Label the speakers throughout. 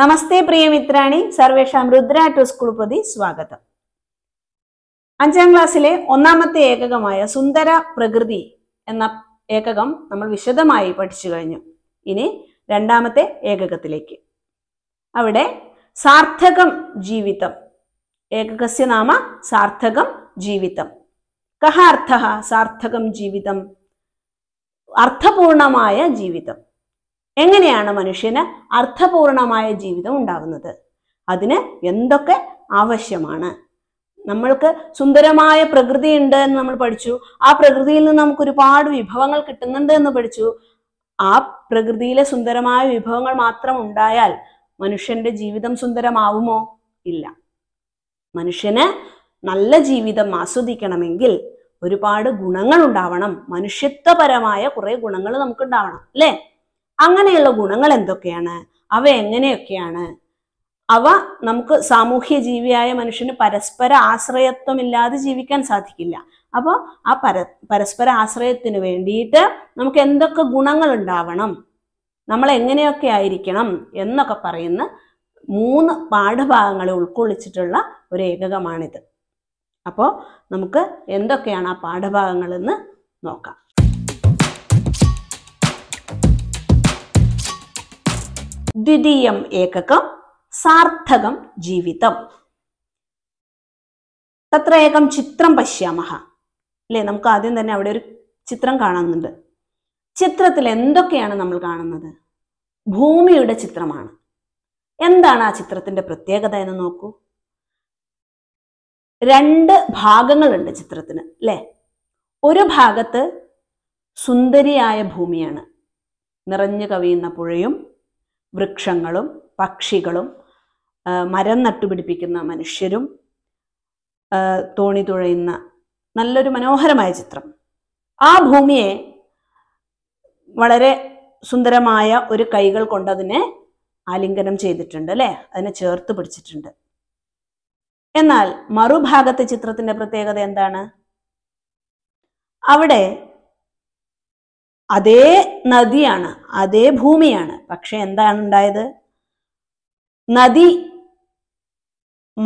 Speaker 1: നമസ്തേ പ്രിയ മിത്രാണി സർവേഷാം രുദ്ര ടു സ്കൂൾ പ്രതി സ്വാഗതം അഞ്ചാം ക്ലാസ്സിലെ ഒന്നാമത്തെ ഏകകമായ സുന്ദര പ്രകൃതി എന്ന ഏകകം നമ്മൾ വിശദമായി പഠിച്ചു കഴിഞ്ഞു ഇനി രണ്ടാമത്തെ ഏകകത്തിലേക്ക് അവിടെ സാർത്ഥകം ജീവിതം ഏകകസ്യ നാമ സാർത്ഥകം ജീവിതം കഹ അർത്ഥ സാർത്ഥകം ജീവിതം അർത്ഥപൂർണമായ ജീവിതം എങ്ങനെയാണ് മനുഷ്യന് അർത്ഥപൂർണമായ ജീവിതം ഉണ്ടാകുന്നത് അതിന് എന്തൊക്കെ ആവശ്യമാണ് നമ്മൾക്ക് സുന്ദരമായ പ്രകൃതി ഉണ്ട് എന്ന് നമ്മൾ പഠിച്ചു ആ പ്രകൃതിയിൽ നിന്ന് നമുക്ക് ഒരുപാട് വിഭവങ്ങൾ കിട്ടുന്നുണ്ട് എന്ന് പഠിച്ചു ആ പ്രകൃതിയിലെ സുന്ദരമായ വിഭവങ്ങൾ മാത്രം ഉണ്ടായാൽ മനുഷ്യന്റെ ജീവിതം സുന്ദരമാവുമോ ഇല്ല മനുഷ്യന് നല്ല ജീവിതം ആസ്വദിക്കണമെങ്കിൽ ഒരുപാട് ഗുണങ്ങൾ ഉണ്ടാവണം മനുഷ്യത്വപരമായ കുറെ ഗുണങ്ങൾ നമുക്ക് ഉണ്ടാവണം അല്ലേ അങ്ങനെയുള്ള ഗുണങ്ങൾ എന്തൊക്കെയാണ് അവ എങ്ങനെയൊക്കെയാണ് അവ നമുക്ക് സാമൂഹ്യ ജീവിയായ മനുഷ്യന് പരസ്പര ആശ്രയത്വമില്ലാതെ ജീവിക്കാൻ സാധിക്കില്ല അപ്പോൾ ആ പര പരസ്പര ആശ്രയത്തിന് വേണ്ടിയിട്ട് നമുക്ക് എന്തൊക്കെ ഗുണങ്ങൾ ഉണ്ടാവണം നമ്മൾ എങ്ങനെയൊക്കെ ആയിരിക്കണം എന്നൊക്കെ പറയുന്ന മൂന്ന് പാഠഭാഗങ്ങളെ ഉൾക്കൊള്ളിച്ചിട്ടുള്ള ഒരു ഏകകമാണിത് അപ്പോൾ നമുക്ക് എന്തൊക്കെയാണ് ആ പാഠഭാഗങ്ങളെന്ന് നോക്കാം ദ്വിതീയം ഏകകം സാർത്ഥകം ജീവിതം തത്ര ഏകം ചിത്രം പശ്യാമ അല്ലേ നമുക്ക് ആദ്യം തന്നെ അവിടെ ഒരു ചിത്രം കാണുന്നുണ്ട് ചിത്രത്തിൽ എന്തൊക്കെയാണ് നമ്മൾ കാണുന്നത് ഭൂമിയുടെ ചിത്രമാണ് എന്താണ് ആ ചിത്രത്തിന്റെ പ്രത്യേകത എന്ന് നോക്കൂ രണ്ട് ഭാഗങ്ങളുണ്ട് ചിത്രത്തിന് അല്ലേ ഒരു ഭാഗത്ത് സുന്ദരിയായ ഭൂമിയാണ് നിറഞ്ഞു കവിയുന്ന പുഴയും വൃക്ഷങ്ങളും പക്ഷികളും മരം നട്ടുപിടിപ്പിക്കുന്ന മനുഷ്യരും തോണി തുഴയുന്ന നല്ലൊരു മനോഹരമായ ചിത്രം ആ ഭൂമിയെ വളരെ സുന്ദരമായ ഒരു കൈകൾ കൊണ്ട് അതിനെ ആലിംഗനം ചെയ്തിട്ടുണ്ട് അല്ലേ അതിനെ ചേർത്ത് പിടിച്ചിട്ടുണ്ട് എന്നാൽ മറുഭാഗത്തെ ചിത്രത്തിന്റെ പ്രത്യേകത എന്താണ് അവിടെ അതേ നദിയാണ് അതേ ഭൂമിയാണ് പക്ഷെ എന്താണ് ഉണ്ടായത് നദി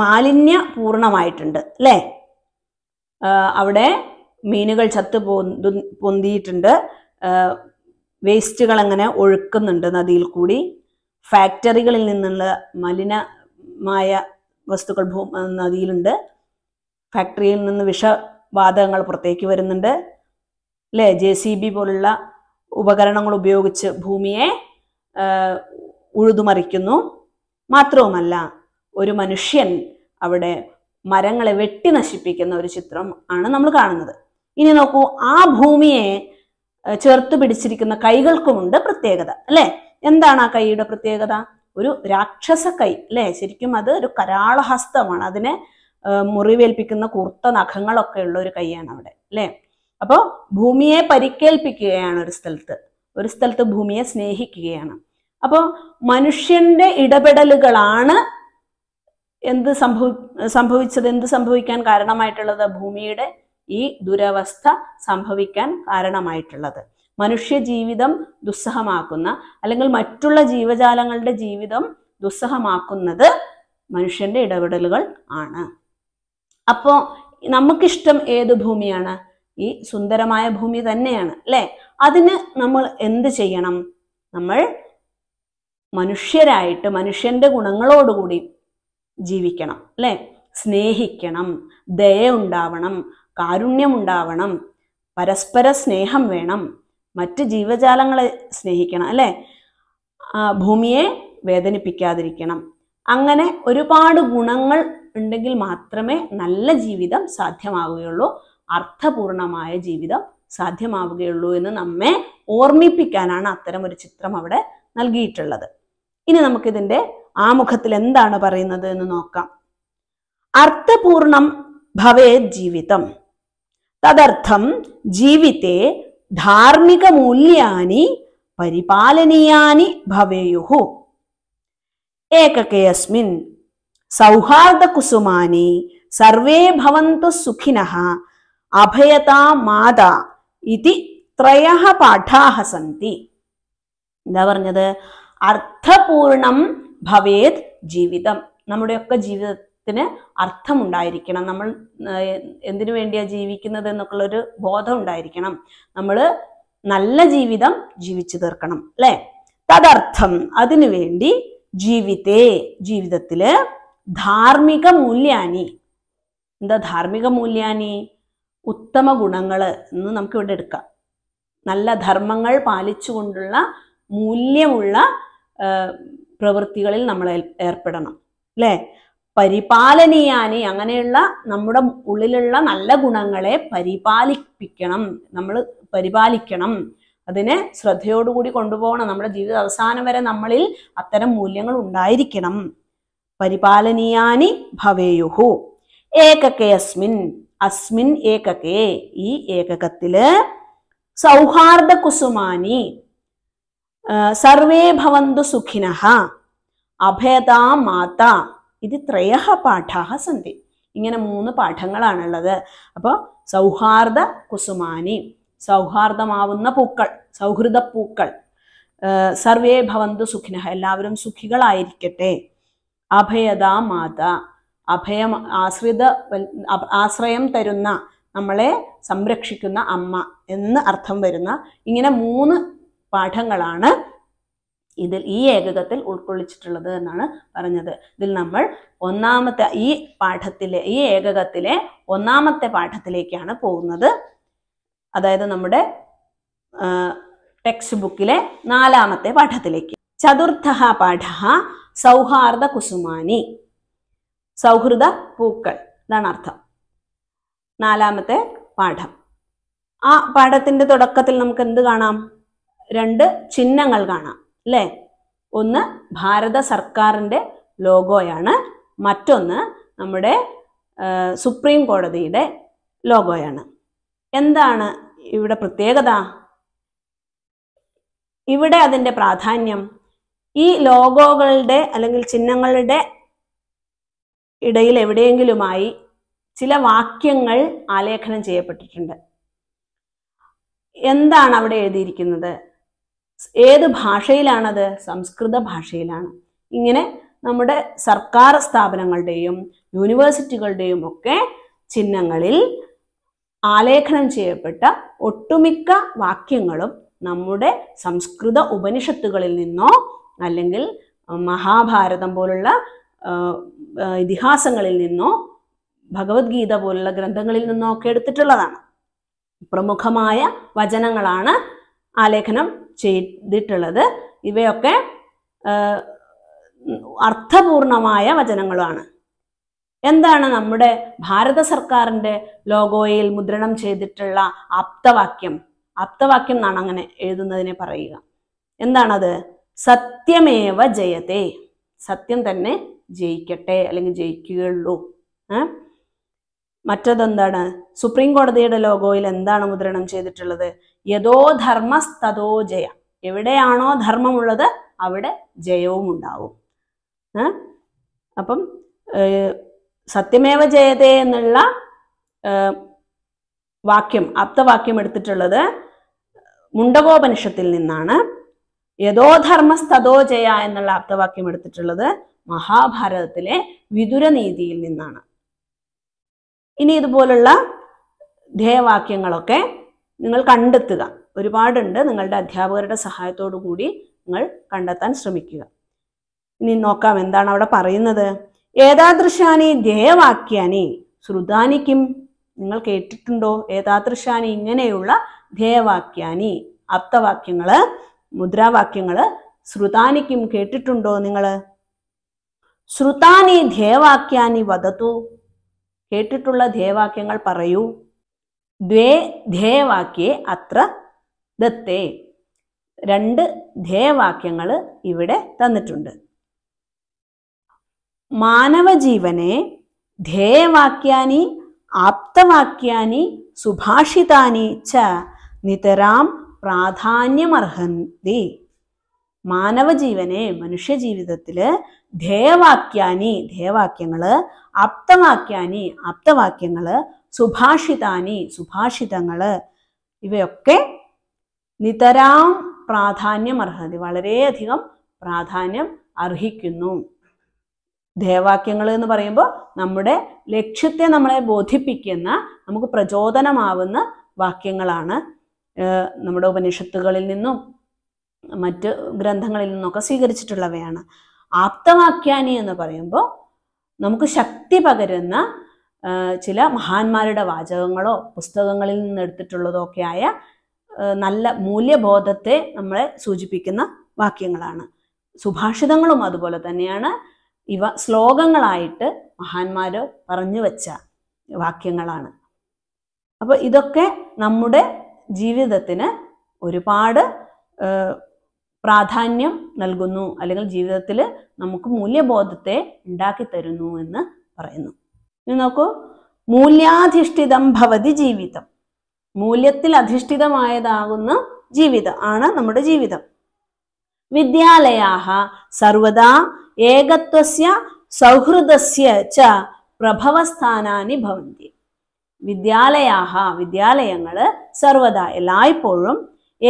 Speaker 1: മാലിന്യ പൂർണ്ണമായിട്ടുണ്ട് അല്ലെ അവിടെ മീനുകൾ ചത്തു പൊന്തിയിട്ടുണ്ട് വേസ്റ്റുകൾ അങ്ങനെ ഒഴുക്കുന്നുണ്ട് നദിയിൽ കൂടി ഫാക്ടറികളിൽ നിന്നുള്ള മലിനമായ വസ്തുക്കൾ ഭൂ നദിയിലുണ്ട് ഫാക്ടറിയിൽ നിന്ന് വിഷവാതകങ്ങൾ പുറത്തേക്ക് വരുന്നുണ്ട് അല്ലേ ജെ സി ബി പോലുള്ള ഉപകരണങ്ങൾ ഉപയോഗിച്ച് ഭൂമിയെ ഉഴുതുമറിക്കുന്നു മാത്രവുമല്ല ഒരു മനുഷ്യൻ അവിടെ മരങ്ങളെ വെട്ടി നശിപ്പിക്കുന്ന ഒരു ചിത്രം ആണ് നമ്മൾ കാണുന്നത് ഇനി നോക്കൂ ആ ഭൂമിയെ ചേർത്ത് പിടിച്ചിരിക്കുന്ന കൈകൾക്കുമുണ്ട് പ്രത്യേകത അല്ലെ എന്താണ് ആ കൈയുടെ പ്രത്യേകത ഒരു രാക്ഷസ കൈ അല്ലെ ശരിക്കും അത് ഒരു കരാളഹസ്തമാണ് അതിനെ മുറിവേൽപ്പിക്കുന്ന കൂർത്ത നഖങ്ങളൊക്കെ ഉള്ള ഒരു കൈയാണ് അവിടെ അല്ലേ അപ്പോൾ ഭൂമിയെ പരിക്കേൽപ്പിക്കുകയാണ് ഒരു സ്ഥലത്ത് ഒരു സ്ഥലത്ത് ഭൂമിയെ സ്നേഹിക്കുകയാണ് അപ്പോൾ മനുഷ്യന്റെ ഇടപെടലുകളാണ് എന്ത് സംഭവി സംഭവിച്ചത് എന്ത് സംഭവിക്കാൻ കാരണമായിട്ടുള്ളത് ഭൂമിയുടെ ഈ ദുരവസ്ഥ സംഭവിക്കാൻ കാരണമായിട്ടുള്ളത് മനുഷ്യ ജീവിതം ദുസ്സഹമാക്കുന്ന അല്ലെങ്കിൽ മറ്റുള്ള ജീവജാലങ്ങളുടെ ജീവിതം ദുസ്സഹമാക്കുന്നത് മനുഷ്യന്റെ ഇടപെടലുകൾ ആണ് അപ്പോ നമുക്കിഷ്ടം ഏത് ഭൂമിയാണ് ഈ സുന്ദരമായ ഭൂമി തന്നെയാണ് അല്ലെ അതിന് നമ്മൾ എന്ത് ചെയ്യണം നമ്മൾ മനുഷ്യരായിട്ട് മനുഷ്യന്റെ ഗുണങ്ങളോടുകൂടി ജീവിക്കണം അല്ലെ സ്നേഹിക്കണം ദയ ഉണ്ടാവണം കാരുണ്യമുണ്ടാവണം പരസ്പര സ്നേഹം വേണം മറ്റ് ജീവജാലങ്ങളെ സ്നേഹിക്കണം അല്ലെ ഭൂമിയെ വേദനിപ്പിക്കാതിരിക്കണം അങ്ങനെ ഒരുപാട് ഗുണങ്ങൾ ഉണ്ടെങ്കിൽ മാത്രമേ നല്ല ജീവിതം സാധ്യമാവുകയുള്ളൂ അർത്ഥപൂർണമായ ജീവിതം സാധ്യമാവുകയുള്ളൂ എന്ന് നമ്മെ ഓർമ്മിപ്പിക്കാനാണ് അത്തരം ഒരു ചിത്രം അവിടെ നൽകിയിട്ടുള്ളത് ഇനി നമുക്കിതിൻ്റെ ആമുഖത്തിൽ എന്താണ് പറയുന്നത് എന്ന് നോക്കാം അർത്ഥപൂർണം ഭവേ ജീവിതം തദർത്ഥം ജീവിതേ ധാർമ്മിക മൂല്യാനി പരിപാലനീയാനി ഭവേയുഹു ഏകകേയസ്മിൻ കുസുമാനി സർവേ ഭവന്തു സുഖിനഹ അഭയതാ മാതാ ഇതി ത്രയ പാഠാഹ സന്തി എന്താ പറഞ്ഞത് അർത്ഥപൂർണം ഭവേത് ജീവിതം നമ്മുടെയൊക്കെ ജീവിതത്തിന് അർത്ഥമുണ്ടായിരിക്കണം നമ്മൾ എന്തിനു വേണ്ടിയാണ് ജീവിക്കുന്നത് എന്നൊക്കെയുള്ളൊരു ബോധം ഉണ്ടായിരിക്കണം നമ്മൾ നല്ല ജീവിതം ജീവിച്ചു തീർക്കണം അല്ലെ തദർത്ഥം അതിനു വേണ്ടി ജീവിതേ ജീവിതത്തില് ധാർമ്മിക മൂല്യാനി എന്താ ധാർമ്മിക മൂല്യാനി ഉത്തമ ഗുണങ്ങൾ എന്ന് നമുക്കിവിടെ എടുക്കാം നല്ല ധർമ്മങ്ങൾ പാലിച്ചുകൊണ്ടുള്ള മൂല്യമുള്ള പ്രവൃത്തികളിൽ നമ്മൾ ഏർപ്പെടണം അല്ലേ പരിപാലനീയാനി അങ്ങനെയുള്ള നമ്മുടെ ഉള്ളിലുള്ള നല്ല ഗുണങ്ങളെ പരിപാലിപ്പിക്കണം നമ്മൾ പരിപാലിക്കണം അതിനെ ശ്രദ്ധയോടുകൂടി കൊണ്ടുപോകണം നമ്മുടെ ജീവിത അവസാനം വരെ നമ്മളിൽ അത്തരം മൂല്യങ്ങൾ ഉണ്ടായിരിക്കണം പരിപാലനീയാനി ഭവേയുഹു അസ്മിൻ അസ്മിൻ ഏകകേ ഈ ഏകകത്തില് സൗഹാർദ്ദ കുസുമാനി സർവേ ഭവന്തു സുഖിന അഭേദാ മാത ഇത് ത്രയ പാഠാ സന്ധി ഇങ്ങനെ മൂന്ന് പാഠങ്ങളാണുള്ളത് അപ്പോൾ സൗഹാർദ്ദ കുസുമാനി സൗഹാർദ്ദമാവുന്ന പൂക്കൾ സൗഹൃദ പൂക്കൾ സർവേ ഭവന്തു സുഖിന എല്ലാവരും സുഖികളായിരിക്കട്ടെ അഭയദാ മാത അഭയം ആശ്രിത ആശ്രയം തരുന്ന നമ്മളെ സംരക്ഷിക്കുന്ന അമ്മ എന്ന് അർത്ഥം വരുന്ന ഇങ്ങനെ മൂന്ന് പാഠങ്ങളാണ് ഇതിൽ ഈ ഏകകത്തിൽ ഉൾക്കൊള്ളിച്ചിട്ടുള്ളത് എന്നാണ് പറഞ്ഞത് ഇതിൽ നമ്മൾ ഒന്നാമത്തെ ഈ പാഠത്തിലെ ഈ ഏകകത്തിലെ ഒന്നാമത്തെ പാഠത്തിലേക്കാണ് പോകുന്നത് അതായത് നമ്മുടെ ടെക്സ്റ്റ് ബുക്കിലെ നാലാമത്തെ പാഠത്തിലേക്ക് ചതുർത്ഥ പാഠ സൗഹാർദ്ദ കുസുമാനി സൗഹൃദ പൂക്കൾ ഇതാണ് അർത്ഥം നാലാമത്തെ പാഠം ആ പാഠത്തിന്റെ തുടക്കത്തിൽ നമുക്ക് എന്ത് കാണാം രണ്ട് ചിഹ്നങ്ങൾ കാണാം അല്ലേ ഒന്ന് ഭാരത സർക്കാരിന്റെ ലോഗോയാണ് മറ്റൊന്ന് നമ്മുടെ സുപ്രീം കോടതിയുടെ ലോഗോയാണ് എന്താണ് ഇവിടെ പ്രത്യേകത ഇവിടെ അതിൻ്റെ പ്രാധാന്യം ഈ ലോഗോകളുടെ അല്ലെങ്കിൽ ചിഹ്നങ്ങളുടെ ഇടയിൽ എവിടെയെങ്കിലുമായി ചില വാക്യങ്ങൾ ആലേഖനം ചെയ്യപ്പെട്ടിട്ടുണ്ട് എന്താണ് അവിടെ എഴുതിയിരിക്കുന്നത് ഏത് ഭാഷയിലാണത് സംസ്കൃത ഭാഷയിലാണ് ഇങ്ങനെ നമ്മുടെ സർക്കാർ സ്ഥാപനങ്ങളുടെയും യൂണിവേഴ്സിറ്റികളുടെയും ഒക്കെ ചിഹ്നങ്ങളിൽ ആലേഖനം ചെയ്യപ്പെട്ട ഒട്ടുമിക്ക വാക്യങ്ങളും നമ്മുടെ സംസ്കൃത ഉപനിഷത്തുകളിൽ നിന്നോ അല്ലെങ്കിൽ മഹാഭാരതം പോലുള്ള ഇതിഹാസങ്ങളിൽ നിന്നോ ഭഗവത്ഗീത പോലുള്ള ഗ്രന്ഥങ്ങളിൽ നിന്നോ ഒക്കെ എടുത്തിട്ടുള്ളതാണ് പ്രമുഖമായ വചനങ്ങളാണ് ആലേഖനം ചെയ്തിട്ടുള്ളത് ഇവയൊക്കെ അർത്ഥപൂർണമായ വചനങ്ങളുമാണ് എന്താണ് നമ്മുടെ ഭാരത സർക്കാരിൻ്റെ ലോഗോയിൽ മുദ്രണം ചെയ്തിട്ടുള്ള ആപ്തവാക്യം ആപ്തവാക്യം എന്നാണ് അങ്ങനെ എഴുതുന്നതിനെ പറയുക എന്താണത് സത്യമേവ ജയതേ സത്യം തന്നെ ജയിക്കട്ടെ അല്ലെങ്കിൽ ജയിക്കുകയുള്ളൂ ഏ മറ്റതെന്താണ് സുപ്രീം കോടതിയുടെ ലോഗോയിൽ എന്താണ് മുദ്രണം ചെയ്തിട്ടുള്ളത് യഥോ ധർമ്മസ്തതോ ജയ എവിടെയാണോ ധർമ്മമുള്ളത് അവിടെ ജയവും ഉണ്ടാവും അപ്പം സത്യമേവ ജയതേ എന്നുള്ള വാക്യം അപ്തവാക്യം എടുത്തിട്ടുള്ളത് മുണ്ടകോപനിഷത്തിൽ നിന്നാണ് യഥോധർമ്മസ്തതോ ജയ എന്നുള്ള അപ്തവാക്യം എടുത്തിട്ടുള്ളത് മഹാഭാരതത്തിലെ വിതുരനീതിയിൽ നിന്നാണ് ഇനി ഇതുപോലുള്ള ധ്യേയവാക്യങ്ങളൊക്കെ നിങ്ങൾ കണ്ടെത്തുക ഒരുപാടുണ്ട് നിങ്ങളുടെ അധ്യാപകരുടെ സഹായത്തോടു കൂടി നിങ്ങൾ കണ്ടെത്താൻ ശ്രമിക്കുക ഇനി നോക്കാം എന്താണ് അവിടെ പറയുന്നത് ഏതാദൃശാനി ധ്യേയവാക്യാനി ശ്രുതാനിക്കും നിങ്ങൾ കേട്ടിട്ടുണ്ടോ ഏതാദൃശാനി ഇങ്ങനെയുള്ള ധ്യേയവാക്യാനി ആപ്തവാക്യങ്ങള് മുദ്രാവാക്യങ്ങള് ശ്രുതാനിക്കും കേട്ടിട്ടുണ്ടോ നിങ്ങൾ ശ്രുതാനി ധ്യേവാക്യാനി വദത്തു കേട്ടിട്ടുള്ള ധ്യേവാക്യങ്ങൾ പറയൂ ദ്വേ ധ്യേയവാക്യെ അത്ര ദത്തേ രണ്ട് ധ്യേയവാക്യങ്ങൾ ഇവിടെ തന്നിട്ടുണ്ട് മാനവജീവനെ ധ്യേയവാക്യാനി ആപ്തവാക്യാനി സുഭാഷിതാനി ച നിതരാം പ്രാധാന്യമർഹന്തി മാനവജീവനെ മനുഷ്യജീവിതത്തിൽ ദേവാക്യാനി ധേയവാക്യങ്ങള് അപ്തവാക്യാനി അപ്തവാക്യങ്ങള് സുഭാഷിതാനി സുഭാഷിതങ്ങള് ഇവയൊക്കെ നിതരാം പ്രാധാന്യം അർഹതി വളരെയധികം പ്രാധാന്യം അർഹിക്കുന്നു ദേവാക്യങ്ങൾ എന്ന് പറയുമ്പോൾ നമ്മുടെ ലക്ഷ്യത്തെ നമ്മളെ ബോധിപ്പിക്കുന്ന നമുക്ക് പ്രചോദനമാവുന്ന വാക്യങ്ങളാണ് നമ്മുടെ ഉപനിഷത്തുകളിൽ നിന്നും മറ്റ് ഗ്രന്ഥങ്ങളിൽ നിന്നൊക്കെ സ്വീകരിച്ചിട്ടുള്ളവയാണ് ആപ്തവാക്യാനി എന്ന് പറയുമ്പോൾ നമുക്ക് ശക്തി പകരുന്ന ചില മഹാന്മാരുടെ വാചകങ്ങളോ പുസ്തകങ്ങളിൽ നിന്ന് ഒക്കെ ആയ നല്ല മൂല്യബോധത്തെ നമ്മളെ സൂചിപ്പിക്കുന്ന വാക്യങ്ങളാണ് സുഭാഷിതങ്ങളും അതുപോലെ തന്നെയാണ് ഇവ ശ്ലോകങ്ങളായിട്ട് മഹാന്മാർ പറഞ്ഞു വെച്ച വാക്യങ്ങളാണ് അപ്പോൾ ഇതൊക്കെ നമ്മുടെ ജീവിതത്തിന് ഒരുപാട് പ്രാധാന്യം നൽകുന്നു അല്ലെങ്കിൽ ജീവിതത്തിൽ നമുക്ക് മൂല്യബോധത്തെ ഉണ്ടാക്കി തരുന്നു എന്ന് പറയുന്നു ഇനി നോക്കൂ മൂല്യാധിഷ്ഠിതം ഭവതി ജീവിതം മൂല്യത്തിൽ അധിഷ്ഠിതമായതാകുന്ന ജീവിതം ആണ് നമ്മുടെ ജീവിതം വിദ്യാലയാഹ സർവദാ ഏകത്വസ്യ സൗഹൃദസ്യ ച പ്രഭവസ്ഥാനാനി ഭവന്തി വിദ്യാലയാഹ വിദ്യാലയങ്ങള് സർവദാ എല്ലായ്പ്പോഴും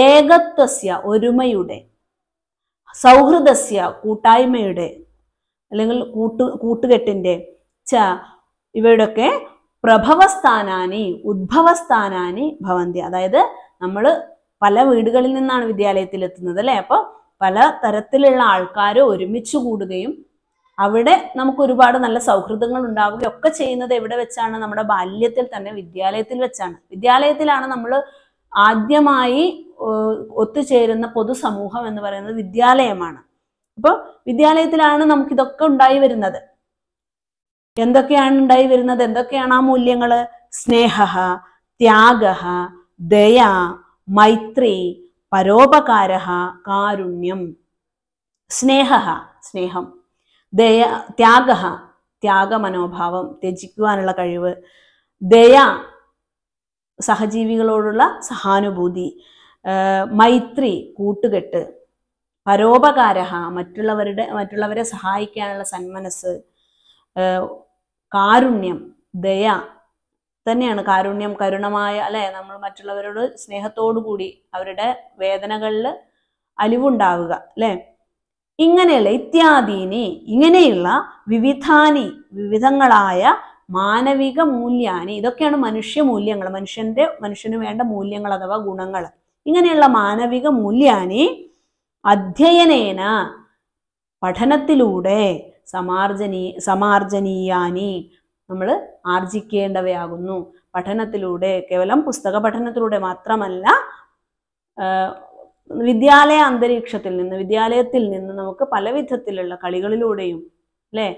Speaker 1: ഏകത്വസ്യ ഒരുമയുടെ സൗഹൃദസ്യ കൂട്ടായ്മയുടെ അല്ലെങ്കിൽ കൂട്ടു കൂട്ടുകെട്ടിൻ്റെ ച ഇവയുടെയൊക്കെ പ്രഭവസ്ഥാനാനി ഉദ്ഭവസ്ഥാനാനി ഭവന്തി അതായത് നമ്മൾ പല വീടുകളിൽ നിന്നാണ് വിദ്യാലയത്തിൽ എത്തുന്നത് അല്ലേ അപ്പോൾ പല തരത്തിലുള്ള ആൾക്കാർ ഒരുമിച്ച് കൂടുകയും അവിടെ നമുക്ക് ഒരുപാട് നല്ല സൗഹൃദങ്ങൾ ഉണ്ടാവുകയും ഒക്കെ ചെയ്യുന്നത് എവിടെ വെച്ചാണ് നമ്മുടെ ബാല്യത്തിൽ തന്നെ വിദ്യാലയത്തിൽ വെച്ചാണ് വിദ്യാലയത്തിലാണ് നമ്മൾ ആദ്യമായി ഒത്തുചേരുന്ന പൊതുസമൂഹം എന്ന് പറയുന്നത് വിദ്യാലയമാണ് അപ്പോൾ വിദ്യാലയത്തിലാണ് ഇതൊക്കെ ഉണ്ടായി വരുന്നത് എന്തൊക്കെയാണ് ഉണ്ടായി വരുന്നത് എന്തൊക്കെയാണ് ആ മൂല്യങ്ങൾ സ്നേഹ ത്യാഗ ദയ മൈത്രി പരോപകാര കാരുണ്യം സ്നേഹ സ്നേഹം ദയ ത്യാഗ മനോഭാവം ത്യജിക്കുവാനുള്ള കഴിവ് ദയ സഹജീവികളോടുള്ള സഹാനുഭൂതി മൈത്രി കൂട്ടുകെട്ട് പരോപകാര മറ്റുള്ളവരുടെ മറ്റുള്ളവരെ സഹായിക്കാനുള്ള സന്മനസ് കാരുണ്യം ദയ തന്നെയാണ് കാരുണ്യം കരുണമായ അല്ലെ നമ്മൾ മറ്റുള്ളവരോട് സ്നേഹത്തോടു കൂടി അവരുടെ വേദനകളിൽ അലിവുണ്ടാവുക അല്ലെ ഇങ്ങനെയുള്ള ഇത്യാദീനി ഇങ്ങനെയുള്ള വിവിധാനി വിവിധങ്ങളായ മാനവിക മൂല്യാനി ഇതൊക്കെയാണ് മനുഷ്യ മൂല്യങ്ങൾ മനുഷ്യന്റെ മനുഷ്യന് വേണ്ട മൂല്യങ്ങൾ അഥവാ ഗുണങ്ങൾ ഇങ്ങനെയുള്ള മാനവിക മൂല്യാനി അധ്യയനേന പഠനത്തിലൂടെ സമാർജനീ സമാർജനീയാനി നമ്മൾ ആർജിക്കേണ്ടവയാകുന്നു പഠനത്തിലൂടെ കേവലം പുസ്തക പഠനത്തിലൂടെ മാത്രമല്ല വിദ്യാലയ അന്തരീക്ഷത്തിൽ നിന്ന് വിദ്യാലയത്തിൽ നിന്ന് നമുക്ക് പല വിധത്തിലുള്ള കളികളിലൂടെയും അല്ലേ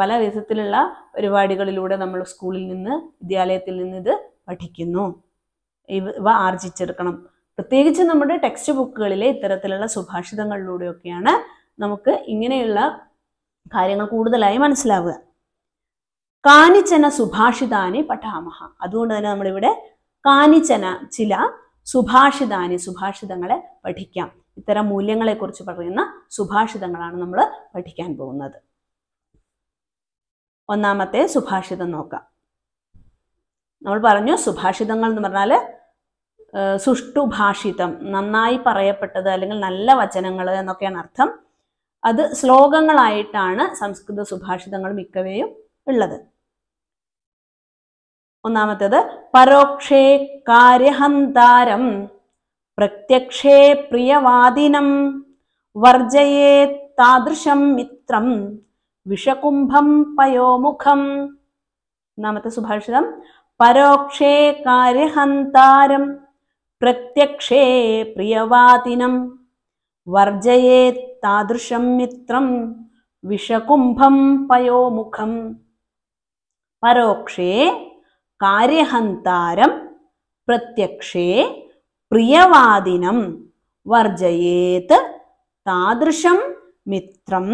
Speaker 1: പല വിധത്തിലുള്ള പരിപാടികളിലൂടെ നമ്മൾ സ്കൂളിൽ നിന്ന് വിദ്യാലയത്തിൽ നിന്ന് ഇത് പഠിക്കുന്നു ഇവ ആർജിച്ചെടുക്കണം പ്രത്യേകിച്ച് നമ്മുടെ ടെക്സ്റ്റ് ബുക്കുകളിലെ ഇത്തരത്തിലുള്ള സുഭാഷിതങ്ങളിലൂടെയൊക്കെയാണ് നമുക്ക് ഇങ്ങനെയുള്ള കാര്യങ്ങൾ കൂടുതലായി മനസ്സിലാവുക കാനിച്ചന സുഭാഷിതാനി പഠാമഹ അതുകൊണ്ട് തന്നെ നമ്മളിവിടെ കാനിച്ചന ചില സുഭാഷിതാനി സുഭാഷിതങ്ങളെ പഠിക്കാം ഇത്തരം മൂല്യങ്ങളെക്കുറിച്ച് പറയുന്ന സുഭാഷിതങ്ങളാണ് നമ്മൾ പഠിക്കാൻ പോകുന്നത് ഒന്നാമത്തെ സുഭാഷിതം നോക്കാം നമ്മൾ പറഞ്ഞു സുഭാഷിതങ്ങൾ എന്ന് പറഞ്ഞാൽ സുഷ്ടുഭാഷിതം നന്നായി പറയപ്പെട്ടത് അല്ലെങ്കിൽ നല്ല വചനങ്ങൾ എന്നൊക്കെയാണ് അർത്ഥം അത് ശ്ലോകങ്ങളായിട്ടാണ് സംസ്കൃത സുഭാഷിതങ്ങൾ മിക്കവേയും ഉള്ളത് ഒന്നാമത്തേത് പരോക്ഷേ കാര്യഹന്താരം പ്രത്യക്ഷേ പ്രിയവാദിനം വർജയേ താദൃശം മിത്രം विषकुम्भं पयोमुखं नाम तु सुभाषितं परोक्षे कार्यहन्तारं प्रत्यक्षे प्रियवादिनं वर्जयेत् तादृशं विषकुम्भं पयोमुखं परोक्षे कार्यहन्तारं प्रत्यक्षे प्रियवादिनं वर्जयेत् तादृशं मित्रं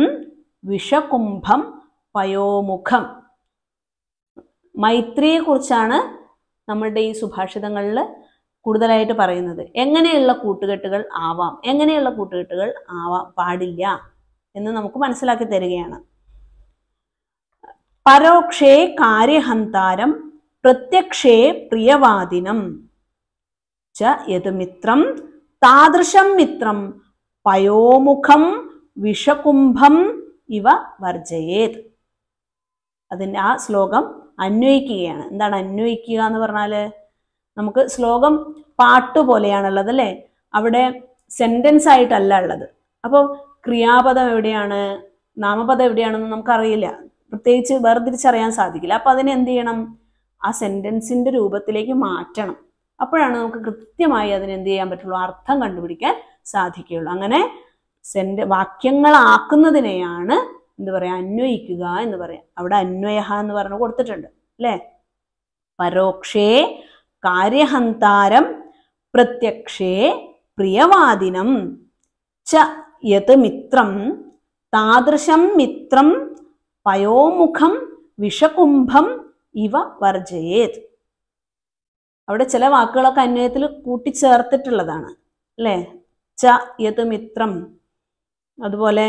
Speaker 1: വിഷകുംഭം പയോമുഖം മൈത്രിയെക്കുറിച്ചാണ് നമ്മളുടെ ഈ സുഭാഷിതങ്ങളിൽ കൂടുതലായിട്ട് പറയുന്നത് എങ്ങനെയുള്ള കൂട്ടുകെട്ടുകൾ ആവാം എങ്ങനെയുള്ള കൂട്ടുകെട്ടുകൾ ആവാം പാടില്ല എന്ന് നമുക്ക് മനസ്സിലാക്കി തരികയാണ് പരോക്ഷേ കാര്യഹന്താരം പ്രത്യക്ഷേ പ്രിയവാദിനം ച യത് മിത്രം താദൃശം മിത്രം പയോമുഖം വിഷകുംഭം ഇവ വർജയേത് അതിൻ്റെ ആ ശ്ലോകം അന്വയിക്കുകയാണ് എന്താണ് അന്വയിക്കുക എന്ന് പറഞ്ഞാൽ നമുക്ക് ശ്ലോകം പാട്ട് പോലെയാണുള്ളത് അല്ലേ അവിടെ സെൻറ്റൻസ് ആയിട്ടല്ല ഉള്ളത് അപ്പോൾ ക്രിയാപദം എവിടെയാണ് നാമപദം എവിടെയാണെന്ന് നമുക്കറിയില്ല പ്രത്യേകിച്ച് വേർതിരിച്ചറിയാൻ സാധിക്കില്ല അപ്പോൾ അതിനെ എന്ത് ചെയ്യണം ആ സെൻറ്റൻസിൻ്റെ രൂപത്തിലേക്ക് മാറ്റണം അപ്പോഴാണ് നമുക്ക് കൃത്യമായി അതിനെന്ത് എന്ത് ചെയ്യാൻ പറ്റുള്ളൂ അർത്ഥം കണ്ടുപിടിക്കാൻ സാധിക്കുകയുള്ളൂ അങ്ങനെ സെന്റ് വാക്യങ്ങളാക്കുന്നതിനെയാണ് എന്ത് പറയാ അന്വയിക്കുക എന്ന് പറയാം അവിടെ അന്വയഹ എന്ന് പറഞ്ഞു കൊടുത്തിട്ടുണ്ട് അല്ലേ പരോക്ഷേ കാര്യഹന്താരം പ്രത്യക്ഷേ പ്രിയവാദിനം ച യത് മിത്രം താദൃശം മിത്രം പയോമുഖം വിഷകുംഭം ഇവ വർജയേത് അവിടെ ചില വാക്കുകളൊക്കെ അന്വയത്തിൽ കൂട്ടിച്ചേർത്തിട്ടുള്ളതാണ് അല്ലേ ച യത് മിത്രം അതുപോലെ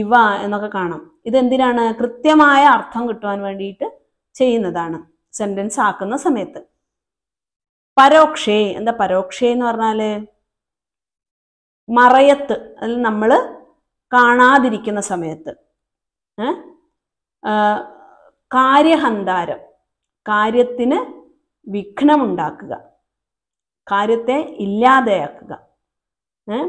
Speaker 1: ഇവ എന്നൊക്കെ കാണാം ഇതെന്തിനാണ് കൃത്യമായ അർത്ഥം കിട്ടുവാൻ വേണ്ടിയിട്ട് ചെയ്യുന്നതാണ് സെന്റൻസ് ആക്കുന്ന സമയത്ത് പരോക്ഷേ എന്താ പരോക്ഷേ എന്ന് പറഞ്ഞാല് മറയത്ത് അല്ലെങ്കിൽ നമ്മൾ കാണാതിരിക്കുന്ന സമയത്ത് കാര്യഹന്താരം കാര്യത്തിന് വിഘ്നമുണ്ടാക്കുക കാര്യത്തെ ഇല്ലാതെയാക്കുക ഏഹ്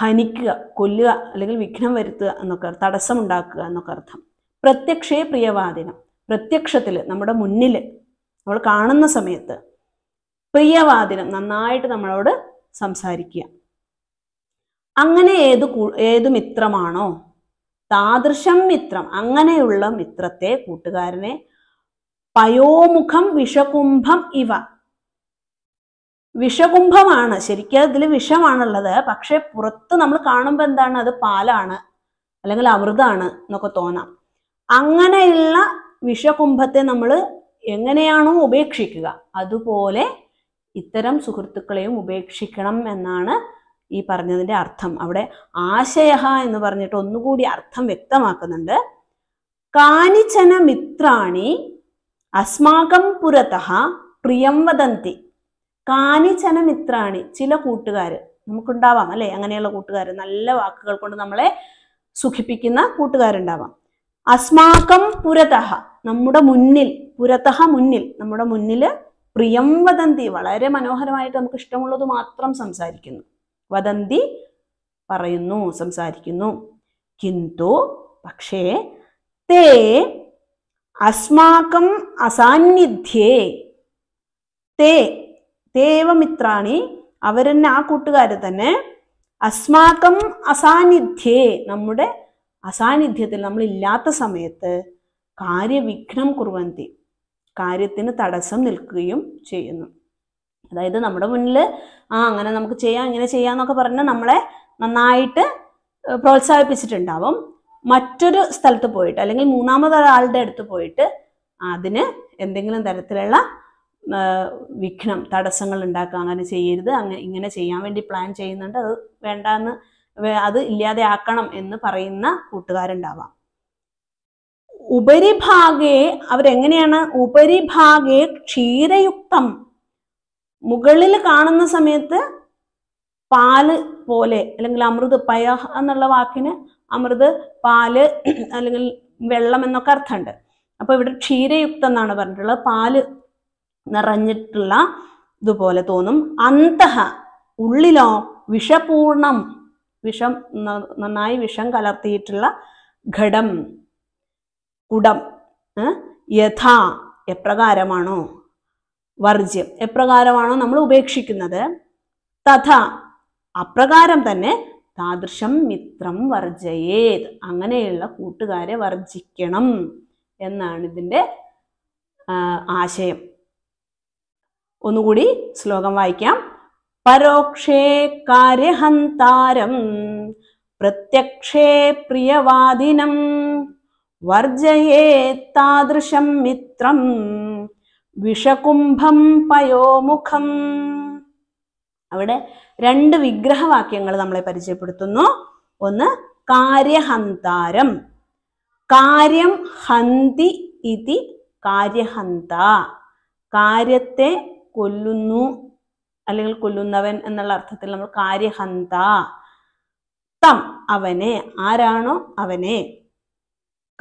Speaker 1: ഹനിക്കുക കൊല്ലുക അല്ലെങ്കിൽ വിഘ്നം വരുത്തുക എന്നൊക്കെ തടസ്സമുണ്ടാക്കുക എന്നൊക്കെ അർത്ഥം പ്രത്യക്ഷേ പ്രിയവാദിനം പ്രത്യക്ഷത്തിൽ നമ്മുടെ മുന്നിൽ നമ്മൾ കാണുന്ന സമയത്ത് പ്രിയവാദിനം നന്നായിട്ട് നമ്മളോട് സംസാരിക്കുക അങ്ങനെ ഏത് ഏത് മിത്രമാണോ താദൃശം മിത്രം അങ്ങനെയുള്ള മിത്രത്തെ കൂട്ടുകാരനെ പയോമുഖം വിഷകുംഭം ഇവ വിഷകുംഭമാണ് ശരിക്കും ഇതിൽ വിഷമാണുള്ളത് പക്ഷെ പുറത്ത് നമ്മൾ കാണുമ്പോൾ എന്താണ് അത് പാലാണ് അല്ലെങ്കിൽ അമൃതാണ് എന്നൊക്കെ തോന്നാം അങ്ങനെയുള്ള വിഷകുംഭത്തെ നമ്മൾ എങ്ങനെയാണോ ഉപേക്ഷിക്കുക അതുപോലെ ഇത്തരം സുഹൃത്തുക്കളെയും ഉപേക്ഷിക്കണം എന്നാണ് ഈ പറഞ്ഞതിൻ്റെ അർത്ഥം അവിടെ ആശയ എന്ന് പറഞ്ഞിട്ട് ഒന്നുകൂടി അർത്ഥം വ്യക്തമാക്കുന്നുണ്ട് കാനിച്ചന മിത്രാണി അസ്മാകം പുരത പ്രിയം വദന്തി കാനിചന മിത്രാണി ചില കൂട്ടുകാർ നമുക്കുണ്ടാവാം അല്ലേ അങ്ങനെയുള്ള കൂട്ടുകാർ നല്ല വാക്കുകൾ കൊണ്ട് നമ്മളെ സുഖിപ്പിക്കുന്ന കൂട്ടുകാരുണ്ടാവാം അസ്മാക്കം പുരതഹ നമ്മുടെ മുന്നിൽ പുരതഹ മുന്നിൽ നമ്മുടെ മുന്നിൽ പ്രിയം വദന്തി വളരെ മനോഹരമായിട്ട് നമുക്ക് ഇഷ്ടമുള്ളത് മാത്രം സംസാരിക്കുന്നു വദന്തി പറയുന്നു സംസാരിക്കുന്നു കിന്തു പക്ഷേ തേ അസ്മാക്കം അസാന്നിധ്യേ തേ ദേവമിത്രാണി തന്നെ ആ കൂട്ടുകാർ തന്നെ അസ്മാക്കം അസാന്നിധ്യേ നമ്മുടെ അസാന്നിധ്യത്തിൽ നമ്മൾ ഇല്ലാത്ത സമയത്ത് കാര്യവിഘ്നം കുറുവന്തി കാര്യത്തിന് തടസ്സം നിൽക്കുകയും ചെയ്യുന്നു അതായത് നമ്മുടെ മുന്നിൽ ആ അങ്ങനെ നമുക്ക് ചെയ്യാം ഇങ്ങനെ ചെയ്യാം എന്നൊക്കെ പറഞ്ഞ് നമ്മളെ നന്നായിട്ട് പ്രോത്സാഹിപ്പിച്ചിട്ടുണ്ടാവും മറ്റൊരു സ്ഥലത്ത് പോയിട്ട് അല്ലെങ്കിൽ മൂന്നാമതൊരാളുടെ അടുത്ത് പോയിട്ട് അതിന് എന്തെങ്കിലും തരത്തിലുള്ള വിഘ്നം തടസ്സങ്ങൾ ഉണ്ടാക്കുക അങ്ങനെ ചെയ്യരുത് അങ്ങനെ ഇങ്ങനെ ചെയ്യാൻ വേണ്ടി പ്ലാൻ ചെയ്യുന്നുണ്ട് അത് വേണ്ടാന്ന് അത് ഇല്ലാതെ ആക്കണം എന്ന് പറയുന്ന കൂട്ടുകാരുണ്ടാവാം ഉപരിഭാഗേ അവരെങ്ങനെയാണ് ഉപരിഭാഗേ ക്ഷീരയുക്തം മുകളിൽ കാണുന്ന സമയത്ത് പാല് പോലെ അല്ലെങ്കിൽ അമൃത് പയ എന്നുള്ള വാക്കിന് അമൃത് പാല് അല്ലെങ്കിൽ വെള്ളം എന്നൊക്കെ അർത്ഥമുണ്ട് അപ്പോൾ ഇവിടെ ക്ഷീരയുക്തം എന്നാണ് പറഞ്ഞിട്ടുള്ളത് പാല് നിറഞ്ഞിട്ടുള്ള ഇതുപോലെ തോന്നും അന്തഹ ഉള്ളിലോ വിഷപൂർണം വിഷം നന്നായി വിഷം കലർത്തിയിട്ടുള്ള ഘടം കുടം യഥാ എപ്രകാരമാണോ വർജ്യം എപ്രകാരമാണോ നമ്മൾ ഉപേക്ഷിക്കുന്നത് തഥ അപ്രകാരം തന്നെ താദൃശം മിത്രം വർജയേത് അങ്ങനെയുള്ള കൂട്ടുകാരെ വർജിക്കണം എന്നാണ് ഇതിൻ്റെ ആശയം ഒന്നുകൂടി ശ്ലോകം വായിക്കാം പരോക്ഷേ കാര്യഹന്താരം പ്രത്യക്ഷേ പ്രിയവാദിനം വർജയേ താദൃശം മിത്രം വിഷകുംഭം പയോമുഖം അവിടെ രണ്ട് വിഗ്രഹവാക്യങ്ങൾ നമ്മളെ പരിചയപ്പെടുത്തുന്നു ഒന്ന് കാര്യഹന്താരം കാര്യം ഹന്തി ഇതി കാര്യഹന്ത കാര്യത്തെ കൊല്ലുന്നു അല്ലെങ്കിൽ കൊല്ലുന്നവൻ എന്നുള്ള അർത്ഥത്തിൽ നമ്മൾ കാര്യഹന്ത തം അവനെ ആരാണോ അവനെ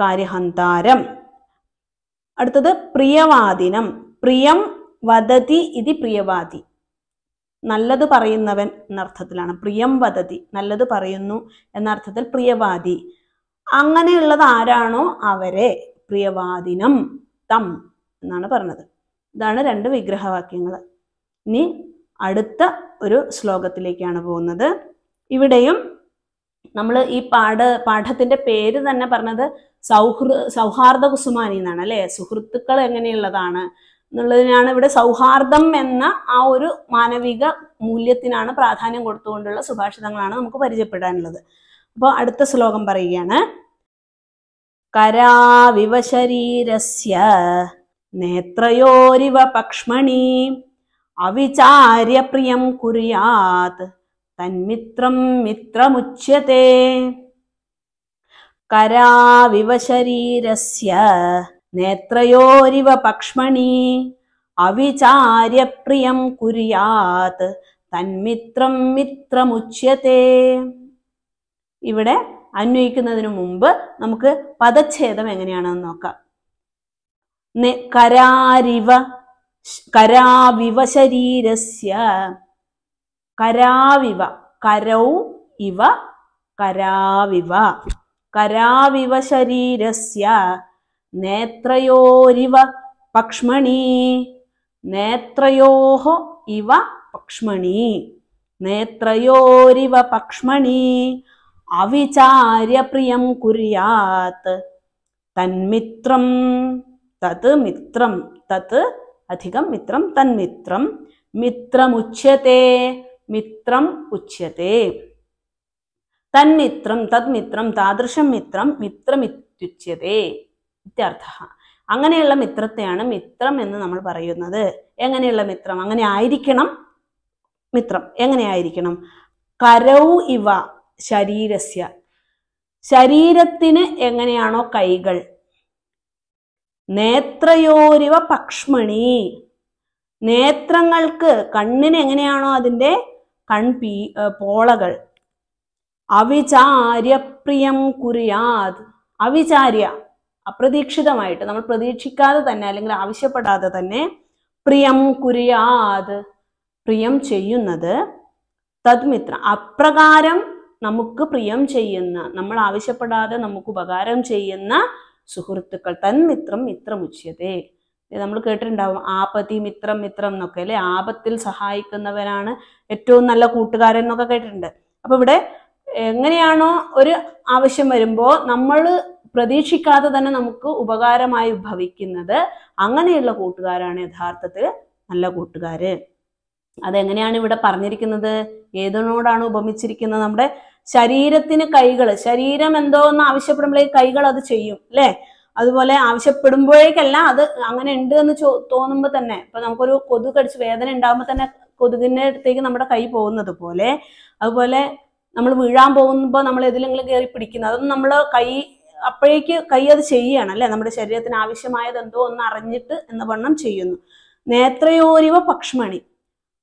Speaker 1: കാര്യഹന്താരം അടുത്തത് പ്രിയവാദിനം പ്രിയം വദതി ഇതി പ്രിയവാദി നല്ലത് പറയുന്നവൻ എന്നർത്ഥത്തിലാണ് പ്രിയം വദതി നല്ലത് പറയുന്നു എന്ന അർത്ഥത്തിൽ പ്രിയവാദി അങ്ങനെയുള്ളത് ആരാണോ അവരെ പ്രിയവാദിനം തം എന്നാണ് പറഞ്ഞത് ഇതാണ് രണ്ട് വിഗ്രഹവാക്യങ്ങൾ ഇനി അടുത്ത ഒരു ശ്ലോകത്തിലേക്കാണ് പോകുന്നത് ഇവിടെയും നമ്മൾ ഈ പാഠ പാഠത്തിന്റെ പേര് തന്നെ പറഞ്ഞത് സൗഹൃ സൗഹാർദ്ദ കുസുമാനി എന്നാണ് അല്ലേ സുഹൃത്തുക്കൾ എങ്ങനെയുള്ളതാണ് എന്നുള്ളതിനാണ് ഇവിടെ സൗഹാർദ്ദം എന്ന ആ ഒരു മാനവിക മൂല്യത്തിനാണ് പ്രാധാന്യം കൊടുത്തുകൊണ്ടുള്ള സുഭാഷിതങ്ങളാണ് നമുക്ക് പരിചയപ്പെടാനുള്ളത് അപ്പോൾ അടുത്ത ശ്ലോകം പറയുകയാണ് കരാവിവശരീരസ്യ നേത്രയോരിവ പക്ഷ്മണി അവിചാര്യ പ്രിയം കുറിയാത് തന്മിത്രം മിത്രമുച്യത്തെ കരാവിവ ശരീരസ്യ നേത്രയോരിവ പക്ഷ്മണി അവിചാര്യ പ്രിയം കുറിയാത് തന്മിത്രം മിത്രമുച്യത്തെ ഇവിടെ അന്വയിക്കുന്നതിനു മുമ്പ് നമുക്ക് പദച്ഛേദം എങ്ങനെയാണെന്ന് നോക്കാം ने करारिव कराविव शरीरस्य कराविव करौ इव कराविव कराविवशरीरस्य नेत्रयोरिव पक्ष्मणि नेत्रयोः इव पक्ष्मणि नेत्रयोरिव पक्ष्मणि अविचार्यप्रियं कुर्यात् तन्मित्रम् തത് മിത്രം തത് അധികം മിത്രം തന്മിത്രം മിത്രമുച്യത്തെ മിത്രം ഉച്യത്തെ തന്മിത്രം തദ്മിത്രം താദൃശം മിത്രം മിത്രമിത്യുച്യത്തെ ഇത്യർത്ഥ അങ്ങനെയുള്ള മിത്രത്തെയാണ് മിത്രം എന്ന് നമ്മൾ പറയുന്നത് എങ്ങനെയുള്ള മിത്രം അങ്ങനെ ആയിരിക്കണം മിത്രം എങ്ങനെയായിരിക്കണം കരൗ ഇവ ശരീരസ്യ ശരീരത്തിന് എങ്ങനെയാണോ കൈകൾ നേത്രയോരിവ പക്ഷ്മണി നേത്രങ്ങൾക്ക് കണ്ണിന് എങ്ങനെയാണോ അതിൻ്റെ കൺപീ പോളകൾ അവിചാര്യപ്രിയം കുറിയാത് അവിചാര്യ അപ്രതീക്ഷിതമായിട്ട് നമ്മൾ പ്രതീക്ഷിക്കാതെ തന്നെ അല്ലെങ്കിൽ ആവശ്യപ്പെടാതെ തന്നെ പ്രിയം കുറിയാത് പ്രിയം ചെയ്യുന്നത് തദ്മിത്ര അപ്രകാരം നമുക്ക് പ്രിയം ചെയ്യുന്ന നമ്മൾ ആവശ്യപ്പെടാതെ നമുക്ക് ഉപകാരം ചെയ്യുന്ന സുഹൃത്തുക്കൾ മിത്രം മിത്രമുച്യതേ നമ്മൾ കേട്ടിട്ടുണ്ടാവും ആപതി മിത്രം മിത്രം എന്നൊക്കെ അല്ലെ ആപത്തിൽ സഹായിക്കുന്നവനാണ് ഏറ്റവും നല്ല കൂട്ടുകാരൻ എന്നൊക്കെ കേട്ടിട്ടുണ്ട് അപ്പൊ ഇവിടെ എങ്ങനെയാണോ ഒരു ആവശ്യം വരുമ്പോൾ നമ്മൾ പ്രതീക്ഷിക്കാതെ തന്നെ നമുക്ക് ഉപകാരമായി ഭവിക്കുന്നത് അങ്ങനെയുള്ള കൂട്ടുകാരാണ് യഥാർത്ഥത്തിൽ നല്ല കൂട്ടുകാര് അതെങ്ങനെയാണ് ഇവിടെ പറഞ്ഞിരിക്കുന്നത് ഏതിനോടാണ് ഉപമിച്ചിരിക്കുന്നത് നമ്മുടെ ശരീരത്തിന് കൈകൾ ശരീരം എന്തോ എന്ന് ആവശ്യപ്പെടുമ്പോഴേ കൈകൾ അത് ചെയ്യും അല്ലെ അതുപോലെ ആവശ്യപ്പെടുമ്പോഴേക്കല്ല അത് അങ്ങനെ ഉണ്ട് എന്ന് തോന്നുമ്പോൾ തന്നെ ഇപ്പൊ നമുക്കൊരു കൊതുക് കടിച്ച് വേദന ഉണ്ടാകുമ്പോൾ തന്നെ കൊതുകിന്റെ അടുത്തേക്ക് നമ്മുടെ കൈ പോകുന്നത് പോലെ അതുപോലെ നമ്മൾ വീഴാൻ പോകുമ്പോൾ നമ്മൾ എതിലെങ്കിലും കയറി പിടിക്കുന്നത് അതൊന്നും നമ്മൾ കൈ അപ്പോഴേക്ക് കൈ അത് ചെയ്യണം അല്ലെ നമ്മുടെ ശരീരത്തിന് ആവശ്യമായത് എന്തോ ഒന്ന് അറിഞ്ഞിട്ട് എന്ന വണ്ണം ചെയ്യുന്നു നേത്രയോരിവ പക്ഷമണി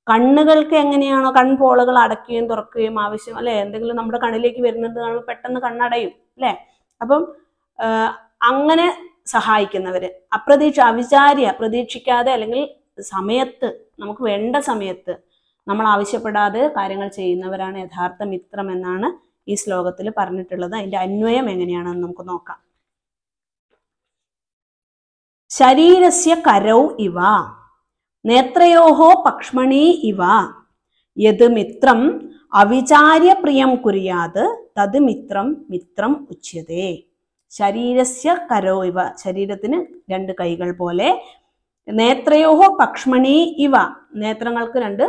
Speaker 1: കണ്ണുകൾക്ക് എങ്ങനെയാണോ കൺപോളകൾ അടക്കുകയും തുറക്കുകയും ആവശ്യം അല്ലെ എന്തെങ്കിലും നമ്മുടെ കണ്ണിലേക്ക് വരുന്നത് നമ്മൾ പെട്ടെന്ന് കണ്ണടയും അല്ലെ അപ്പം അങ്ങനെ സഹായിക്കുന്നവര് അപ്രതീക്ഷ അവിചാരിയ പ്രതീക്ഷിക്കാതെ അല്ലെങ്കിൽ സമയത്ത് നമുക്ക് വേണ്ട സമയത്ത് നമ്മൾ ആവശ്യപ്പെടാതെ കാര്യങ്ങൾ ചെയ്യുന്നവരാണ് യഥാർത്ഥ മിത്രം എന്നാണ് ഈ ശ്ലോകത്തിൽ പറഞ്ഞിട്ടുള്ളത് അതിന്റെ അന്വയം എങ്ങനെയാണെന്ന് നമുക്ക് നോക്കാം ശരീരസ്യ കരൗ ഇവ നേത്രയോഹോ പക്ഷമണി ഇവ യത് മിത്രം അവിചാര്യ പ്രിയം കുറിയാത് തത് മിത്രം മിത്രം ഉച്യതേ ശരീരസ്യ കരോ ഇവ ശരീരത്തിന് രണ്ട് കൈകൾ പോലെ നേത്രയോഹോ പക്ഷമണി ഇവ നേത്രങ്ങൾക്ക് രണ്ട്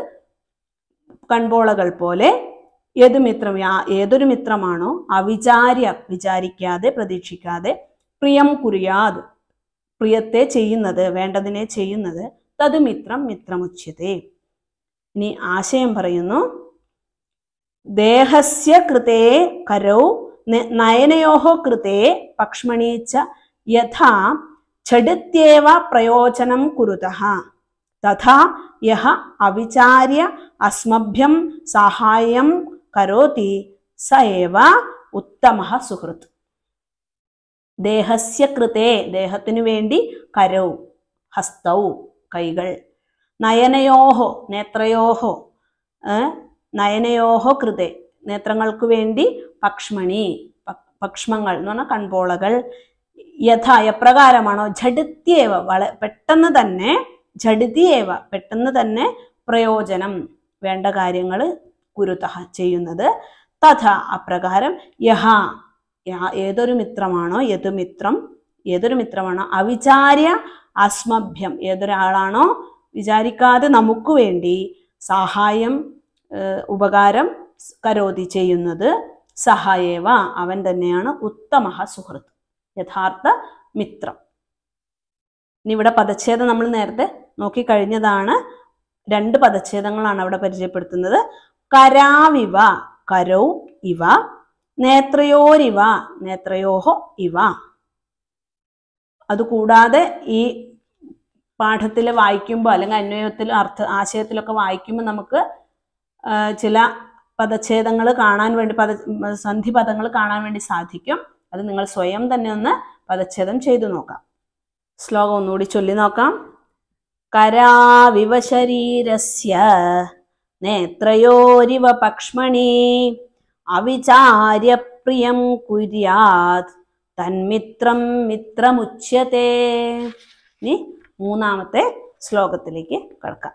Speaker 1: കൺപോളകൾ പോലെ ഏത് മിത്രം ഏതൊരു മിത്രമാണോ അവിചാര്യ വിചാരിക്കാതെ പ്രതീക്ഷിക്കാതെ പ്രിയം കുറിയാത് പ്രിയത്തെ ചെയ്യുന്നത് വേണ്ടതിനെ ചെയ്യുന്നത് തത് മിത്രം മിത്രമുച്യത്തെ ഇനി ആശയം പറയുന്നു ദേഹസ്യ കൃതേ കരൗ നയനയോഹോ കൃതേ പക്ഷ്മണീച്ച യഥാ ഛടിത്യേവ പ്രയോജനം കുരുതഃ തഥാ യഹ അവിചാര്യ അസ്മഭ്യം സഹായം കരോതി സ ഏവ ഉത്തമ സുഹൃത്ത് ദേഹസ്യ കൃതേ ദേഹത്തിനു വേണ്ടി കരവും ഹസ്തവും കൈകൾ നയനയോഹോ നേത്രയോഹോ നയനയോഹോ കൃതെ നേത്രങ്ങൾക്ക് വേണ്ടി പക്ഷ്മണി പക്ഷ്മങ്ങൾ എന്ന് പറഞ്ഞാൽ കൺപോളകൾ യഥാ എപ്രകാരമാണോ ഝടിത്യേവ വള പെട്ടെന്ന് തന്നെ ഝടിതിയേവ പെട്ടെന്ന് തന്നെ പ്രയോജനം വേണ്ട കാര്യങ്ങൾ കുരുത ചെയ്യുന്നത് തഥ അപ്രകാരം യഹ ഏതൊരു മിത്രമാണോ യതു മിത്രം ഏതൊരു മിത്രമാണോ അവിചാര്യ അസ്മഭ്യം ഏതൊരാളാണോ വിചാരിക്കാതെ നമുക്ക് വേണ്ടി സഹായം ഉപകാരം കരോതി ചെയ്യുന്നത് സഹായേവ അവൻ തന്നെയാണ് ഉത്തമ സുഹൃത്ത് യഥാർത്ഥ മിത്രം ഇനി ഇവിടെ പദച്ഛേദം നമ്മൾ നേരത്തെ നോക്കിക്കഴിഞ്ഞതാണ് രണ്ട് പദച്ഛേദങ്ങളാണ് അവിടെ പരിചയപ്പെടുത്തുന്നത് കരാവിവ കരൗ ഇവ നേത്രയോരിവ നേത്രയോഹോ ഇവ അതുകൂടാതെ ഈ പാഠത്തിൽ വായിക്കുമ്പോൾ അല്ലെങ്കിൽ അന്വയത്തിൽ അർത്ഥ ആശയത്തിലൊക്കെ വായിക്കുമ്പോൾ നമുക്ക് ചില പദച്ഛേദങ്ങൾ കാണാൻ വേണ്ടി പദ സന്ധി പദങ്ങൾ കാണാൻ വേണ്ടി സാധിക്കും അത് നിങ്ങൾ സ്വയം തന്നെ ഒന്ന് പദച്ഛേദം ചെയ്തു നോക്കാം ശ്ലോകം ഒന്നുകൂടി ചൊല്ലി നോക്കാം കരാവിവ ശരീരസ്യ നേത്രയോരിവ പക്ഷമണി അവിചാര്യപ്രിയം കുര്യാത് തന്മിത്രം മിത്രമുച്യത്തെ ഇനി മൂന്നാമത്തെ ശ്ലോകത്തിലേക്ക് കടക്കാം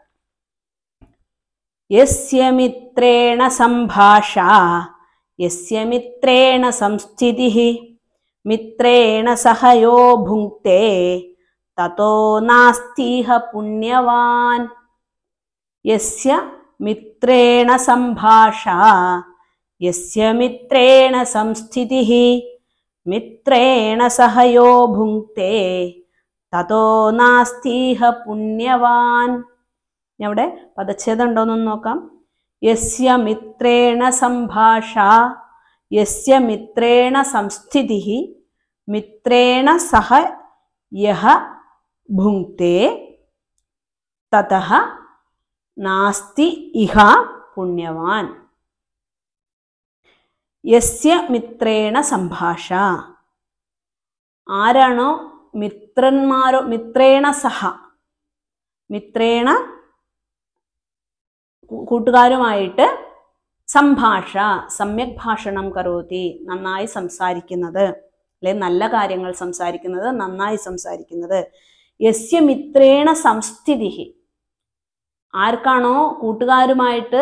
Speaker 1: യസ്യ മിത്രേണ സംഭാഷ യസ്യ മിത്രേണ സംസ്ഥിതി മിത്രേണ സഹയോ ഭുങ്ക്തേ തതോ നാസ്തിഹ പുണ്യവാൻ യസ്യ മിത്രേണ സംഭാഷ യസ്യ മിത്രേണ സംസ്ഥിതി मित्रेण सहयो ഭുങ്ക്തേ തതോ നാസ്തീഹ പുണ്യവാൻ ഇനി അവിടെ പദച്ഛേദം ഉണ്ടോയെന്നൊന്ന് നോക്കാം യസ്യ മിത്രേണ സംഭാഷ യസ്യ മിത്രേണ സംസ്ഥിതി മിത്രേണ സഹ യഹ ഭുങ്ക്തേ തത നാസ്തി ഇഹ പുണ്യവാൻ യസ്യ മിത്രേണ സംഭാഷ ആരാണോ മിത്രന്മാരോ മിത്രേണ സഹ മിത്രേണ കൂട്ടുകാരുമായിട്ട് സംഭാഷ സമ്യക് ഭാഷണം കരോതി നന്നായി സംസാരിക്കുന്നത് അല്ലെ നല്ല കാര്യങ്ങൾ സംസാരിക്കുന്നത് നന്നായി സംസാരിക്കുന്നത് യസ്യ മിത്രേണ സംസ്ഥിതി ആർക്കാണോ കൂട്ടുകാരുമായിട്ട്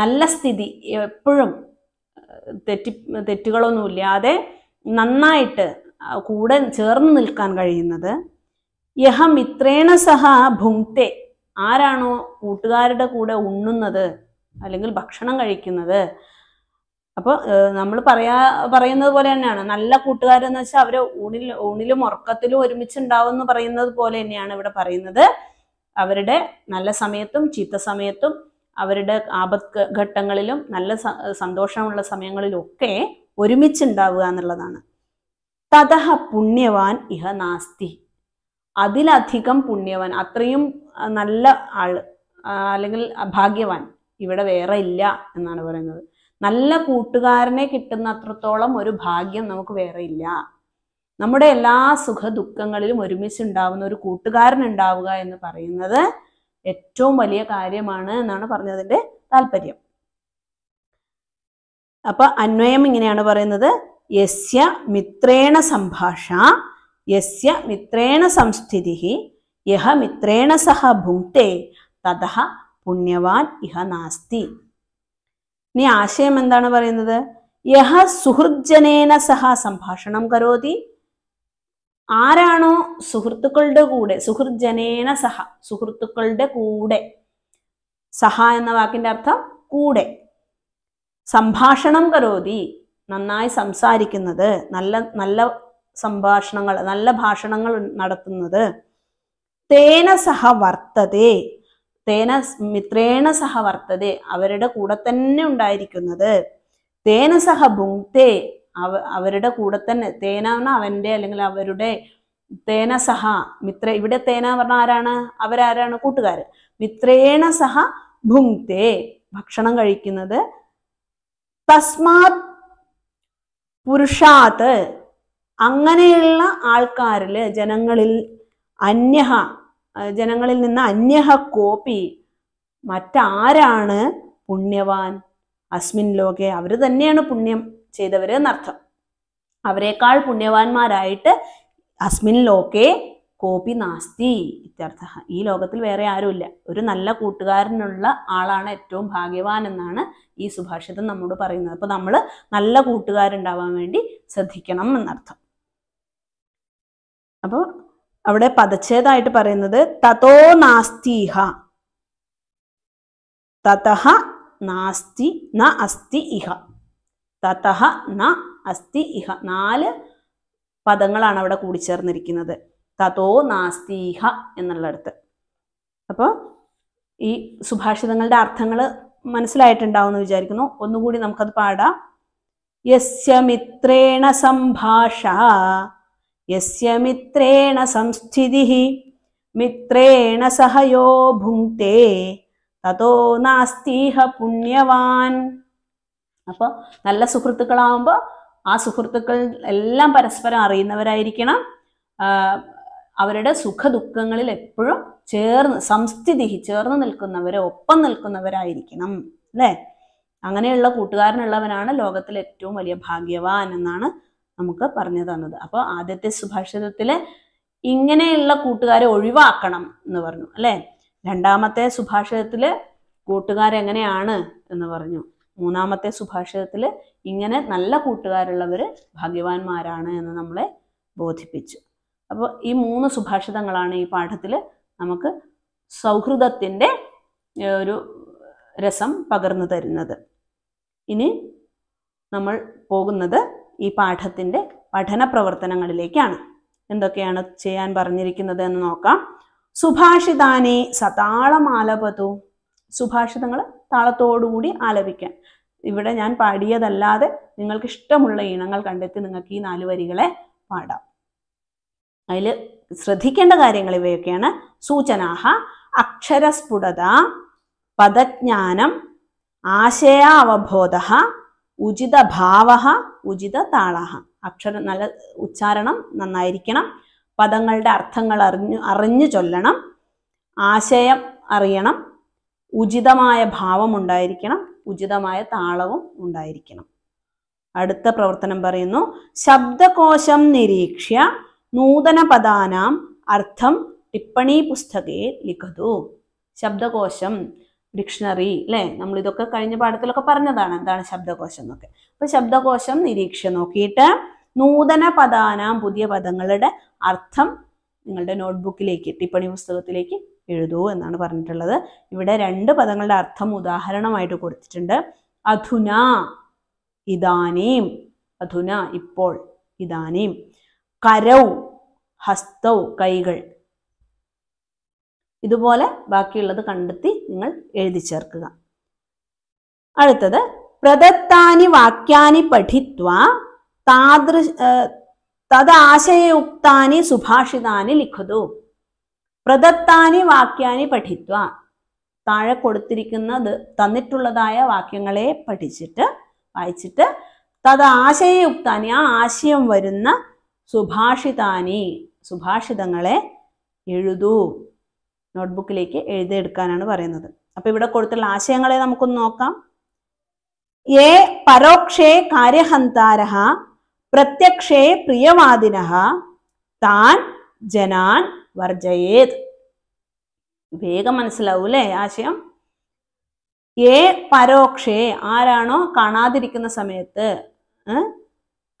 Speaker 1: നല്ല സ്ഥിതി എപ്പോഴും തെറ്റി തെറ്റുകളൊന്നുമില്ലാതെ നന്നായിട്ട് കൂടെ ചേർന്ന് നിൽക്കാൻ കഴിയുന്നത് യഹം ഇത്രേണ സഹ ഭുങ്തെ ആരാണോ കൂട്ടുകാരുടെ കൂടെ ഉണ്ണുന്നത് അല്ലെങ്കിൽ ഭക്ഷണം കഴിക്കുന്നത് അപ്പോൾ നമ്മൾ പറയാ പറയുന്നത് പോലെ തന്നെയാണ് നല്ല കൂട്ടുകാരെന്ന് വെച്ചാൽ അവർ ഊണിൽ ഊണിലും ഉറക്കത്തിലും ഉണ്ടാവും എന്ന് പറയുന്നത് പോലെ തന്നെയാണ് ഇവിടെ പറയുന്നത് അവരുടെ നല്ല സമയത്തും ചീത്ത സമയത്തും അവരുടെ ആപത് ഘട്ടങ്ങളിലും നല്ല സന്തോഷമുള്ള സമയങ്ങളിലൊക്കെ ഒരുമിച്ചുണ്ടാവുക എന്നുള്ളതാണ് തതഹ പുണ്യവാൻ ഇഹ നാസ്തി അതിലധികം പുണ്യവാൻ അത്രയും നല്ല ആൾ അല്ലെങ്കിൽ ഭാഗ്യവാൻ ഇവിടെ വേറെ ഇല്ല എന്നാണ് പറയുന്നത് നല്ല കൂട്ടുകാരനെ കിട്ടുന്ന അത്രത്തോളം ഒരു ഭാഗ്യം നമുക്ക് വേറെ ഇല്ല നമ്മുടെ എല്ലാ സുഖ ദുഃഖങ്ങളിലും ഉണ്ടാവുന്ന ഒരു കൂട്ടുകാരൻ ഉണ്ടാവുക എന്ന് പറയുന്നത് ഏറ്റവും വലിയ കാര്യമാണ് എന്നാണ് പറഞ്ഞതിൻ്റെ താല്പര്യം അപ്പൊ അന്വയം ഇങ്ങനെയാണ് പറയുന്നത് യസ്യ മിത്രേണ സംഭാഷ യസ്യ മിത്രേണ സംസ്ഥിതി യഹ മിത്രേണ സഹ ഭുങ്ക്തെ തഥ പുണ്യവാൻ ഇഹ നാസ്തി ഇനി ആശയം എന്താണ് പറയുന്നത് യഹ സുഹൃജനേന സഹ സംഭാഷണം കരോതി ആരാണോ സുഹൃത്തുക്കളുടെ കൂടെ സുഹൃജനേന സഹ സുഹൃത്തുക്കളുടെ കൂടെ സഹ എന്ന വാക്കിന്റെ അർത്ഥം കൂടെ സംഭാഷണം കരോതി നന്നായി സംസാരിക്കുന്നത് നല്ല നല്ല സംഭാഷണങ്ങൾ നല്ല ഭാഷണങ്ങൾ നടത്തുന്നത് തേന സഹ വർത്തതേ തേന മിത്രേണ സഹ വർത്തതേ അവരുടെ കൂടെ തന്നെ ഉണ്ടായിരിക്കുന്നത് തേന സഹ ഭുങ്ക്തേ അവ അവരുടെ കൂടെ തന്നെ തേനാണ് അവൻ്റെ അല്ലെങ്കിൽ അവരുടെ തേന സഹ മിത്ര ഇവിടെ തേന പറഞ്ഞ ആരാണ് അവരാരാണ് കൂട്ടുകാർ മിത്രേണ സഹ ഭുങ്തേ ഭക്ഷണം കഴിക്കുന്നത് തസ്മാത് പുരുഷാത്ത് അങ്ങനെയുള്ള ആൾക്കാരിൽ ജനങ്ങളിൽ അന്യഹ ജനങ്ങളിൽ നിന്ന് അന്യഹ കോപ്പി മറ്റാരാണ് പുണ്യവാൻ അസ്മിൻ ലോകെ അവർ തന്നെയാണ് പുണ്യം ചെയ്തവർ എന്നർത്ഥം അവരെക്കാൾ പുണ്യവാന്മാരായിട്ട് അസ്മിൻ ലോകേ കോപി നാസ്തി ഇത്യർത്ഥ ഈ ലോകത്തിൽ വേറെ ആരുമില്ല ഒരു നല്ല കൂട്ടുകാരനുള്ള ആളാണ് ഏറ്റവും ഭാഗ്യവാൻ എന്നാണ് ഈ സുഭാഷിതം നമ്മോട് പറയുന്നത് അപ്പൊ നമ്മൾ നല്ല കൂട്ടുകാരുണ്ടാവാൻ വേണ്ടി ശ്രദ്ധിക്കണം എന്നർത്ഥം അപ്പോൾ അവിടെ പദച്ഛേദമായിട്ട് പറയുന്നത് തതോ നാസ്തിഹ തതഹ നാസ്തി ന അസ്തി ഇഹ തതഹ ന അസ്തി ഇഹ നാല് പദങ്ങളാണ് അവിടെ കൂടിച്ചേർന്നിരിക്കുന്നത് തതോ നാസ്തിഹ എന്നുള്ളടത്ത് അപ്പോൾ ഈ സുഭാഷിതങ്ങളുടെ അർത്ഥങ്ങൾ മനസ്സിലായിട്ടുണ്ടാവുമെന്ന് വിചാരിക്കുന്നു ഒന്നുകൂടി നമുക്കത് പാടാം യസ്യ മിത്രേണ സംഭാഷ യസ്യ മിത്രേണ സംസ്ഥിതി മിത്രേണ സഹയോ ഭുങ്ക്തേ തതോ നാസ്തിഹ പുണ്യവാൻ അപ്പോൾ നല്ല സുഹൃത്തുക്കളാവുമ്പോൾ ആ സുഹൃത്തുക്കൾ എല്ലാം പരസ്പരം അറിയുന്നവരായിരിക്കണം അവരുടെ സുഖദുഃഖങ്ങളിൽ എപ്പോഴും ചേർന്ന് സംസ്ഥിതി ചേർന്ന് നിൽക്കുന്നവരെ ഒപ്പം നിൽക്കുന്നവരായിരിക്കണം അല്ലേ അങ്ങനെയുള്ള കൂട്ടുകാരനുള്ളവനാണ് ലോകത്തിലെ ഏറ്റവും വലിയ ഭാഗ്യവാൻ എന്നാണ് നമുക്ക് പറഞ്ഞു തന്നത് അപ്പോൾ ആദ്യത്തെ സുഭാഷിതത്തിലെ ഇങ്ങനെയുള്ള കൂട്ടുകാരെ ഒഴിവാക്കണം എന്ന് പറഞ്ഞു അല്ലേ രണ്ടാമത്തെ സുഭാഷിതത്തില് കൂട്ടുകാരെങ്ങനെയാണ് എന്ന് പറഞ്ഞു മൂന്നാമത്തെ സുഭാഷിതത്തിൽ ഇങ്ങനെ നല്ല കൂട്ടുകാരുള്ളവർ ഭാഗ്യവാന്മാരാണ് എന്ന് നമ്മളെ ബോധിപ്പിച്ചു അപ്പോൾ ഈ മൂന്ന് സുഭാഷിതങ്ങളാണ് ഈ പാഠത്തിൽ നമുക്ക് സൗഹൃദത്തിൻ്റെ ഒരു രസം പകർന്നു തരുന്നത് ഇനി നമ്മൾ പോകുന്നത് ഈ പാഠത്തിൻ്റെ പഠന പ്രവർത്തനങ്ങളിലേക്കാണ് എന്തൊക്കെയാണ് ചെയ്യാൻ പറഞ്ഞിരിക്കുന്നത് എന്ന് നോക്കാം സുഭാഷിതാനി സതാളമാലപതു സുഭാഷിതങ്ങൾ താളത്തോടുകൂടി ആലപിക്കാൻ ഇവിടെ ഞാൻ പാടിയതല്ലാതെ നിങ്ങൾക്ക് ഇഷ്ടമുള്ള ഈണങ്ങൾ കണ്ടെത്തി നിങ്ങൾക്ക് ഈ നാല് വരികളെ പാടാം അതിൽ ശ്രദ്ധിക്കേണ്ട കാര്യങ്ങൾ ഇവയൊക്കെയാണ് സൂചനാഹ അക്ഷരസ്ഫുടത പദജ്ഞാനം ആശയാവബോധ ഉചിത ഭാവ ഉചിത താള അക്ഷര നല്ല ഉച്ചാരണം നന്നായിരിക്കണം പദങ്ങളുടെ അർത്ഥങ്ങൾ അറിഞ്ഞു അറിഞ്ഞു ചൊല്ലണം ആശയം അറിയണം ഉചിതമായ ഭാവം ഉണ്ടായിരിക്കണം ഉചിതമായ താളവും ഉണ്ടായിരിക്കണം അടുത്ത പ്രവർത്തനം പറയുന്നു ശബ്ദകോശം നിരീക്ഷ്യ നൂതന പദാനാം അർത്ഥം ടിപ്പണി പുസ്തകേ ലിഖതു ശബ്ദകോശം ഡിക്ഷണറി അല്ലേ നമ്മൾ ഇതൊക്കെ കഴിഞ്ഞ പാഠത്തിലൊക്കെ പറഞ്ഞതാണ് എന്താണ് ശബ്ദകോശം എന്നൊക്കെ അപ്പൊ ശബ്ദകോശം നിരീക്ഷ നോക്കിയിട്ട് നൂതന പദാനാം പുതിയ പദങ്ങളുടെ അർത്ഥം നിങ്ങളുടെ നോട്ട്ബുക്കിലേക്ക് ടിപ്പണി പുസ്തകത്തിലേക്ക് എഴുതൂ എന്നാണ് പറഞ്ഞിട്ടുള്ളത് ഇവിടെ രണ്ട് പദങ്ങളുടെ അർത്ഥം ഉദാഹരണമായിട്ട് കൊടുത്തിട്ടുണ്ട് അധുന ഇദാനീം അധുന ഇപ്പോൾ ഇദാനീം കരൗ ഹസ്തൗ കൈകൾ ഇതുപോലെ ബാക്കിയുള്ളത് കണ്ടെത്തി നിങ്ങൾ എഴുതി ചേർക്കുക അടുത്തത് പ്രദത്താനി വാക്യാനി പഠിത്വ താദൃശ തദാശയുക്താനി സുഭാഷിതാനി ലിഖതു പ്രദത്താനി വാക്യാനി പഠിത്വ താഴെ കൊടുത്തിരിക്കുന്നത് തന്നിട്ടുള്ളതായ വാക്യങ്ങളെ പഠിച്ചിട്ട് വായിച്ചിട്ട് തത് ആശയയുക്താനി ആ ആശയം വരുന്ന സുഭാഷിതാനി സുഭാഷിതങ്ങളെ എഴുതൂ നോട്ട്ബുക്കിലേക്ക് എഴുതിയെടുക്കാനാണ് പറയുന്നത് അപ്പൊ ഇവിടെ കൊടുത്തുള്ള ആശയങ്ങളെ നമുക്കൊന്ന് നോക്കാം ഏ പരോക്ഷേ കാര്യഹന്താര പ്രത്യക്ഷേ പ്രിയവാദിന താൻ ജനാൻ വർജയേത് വേഗം മനസ്സിലാവൂലേ ആശയം ഏ പരോക്ഷേ ആരാണോ കാണാതിരിക്കുന്ന സമയത്ത്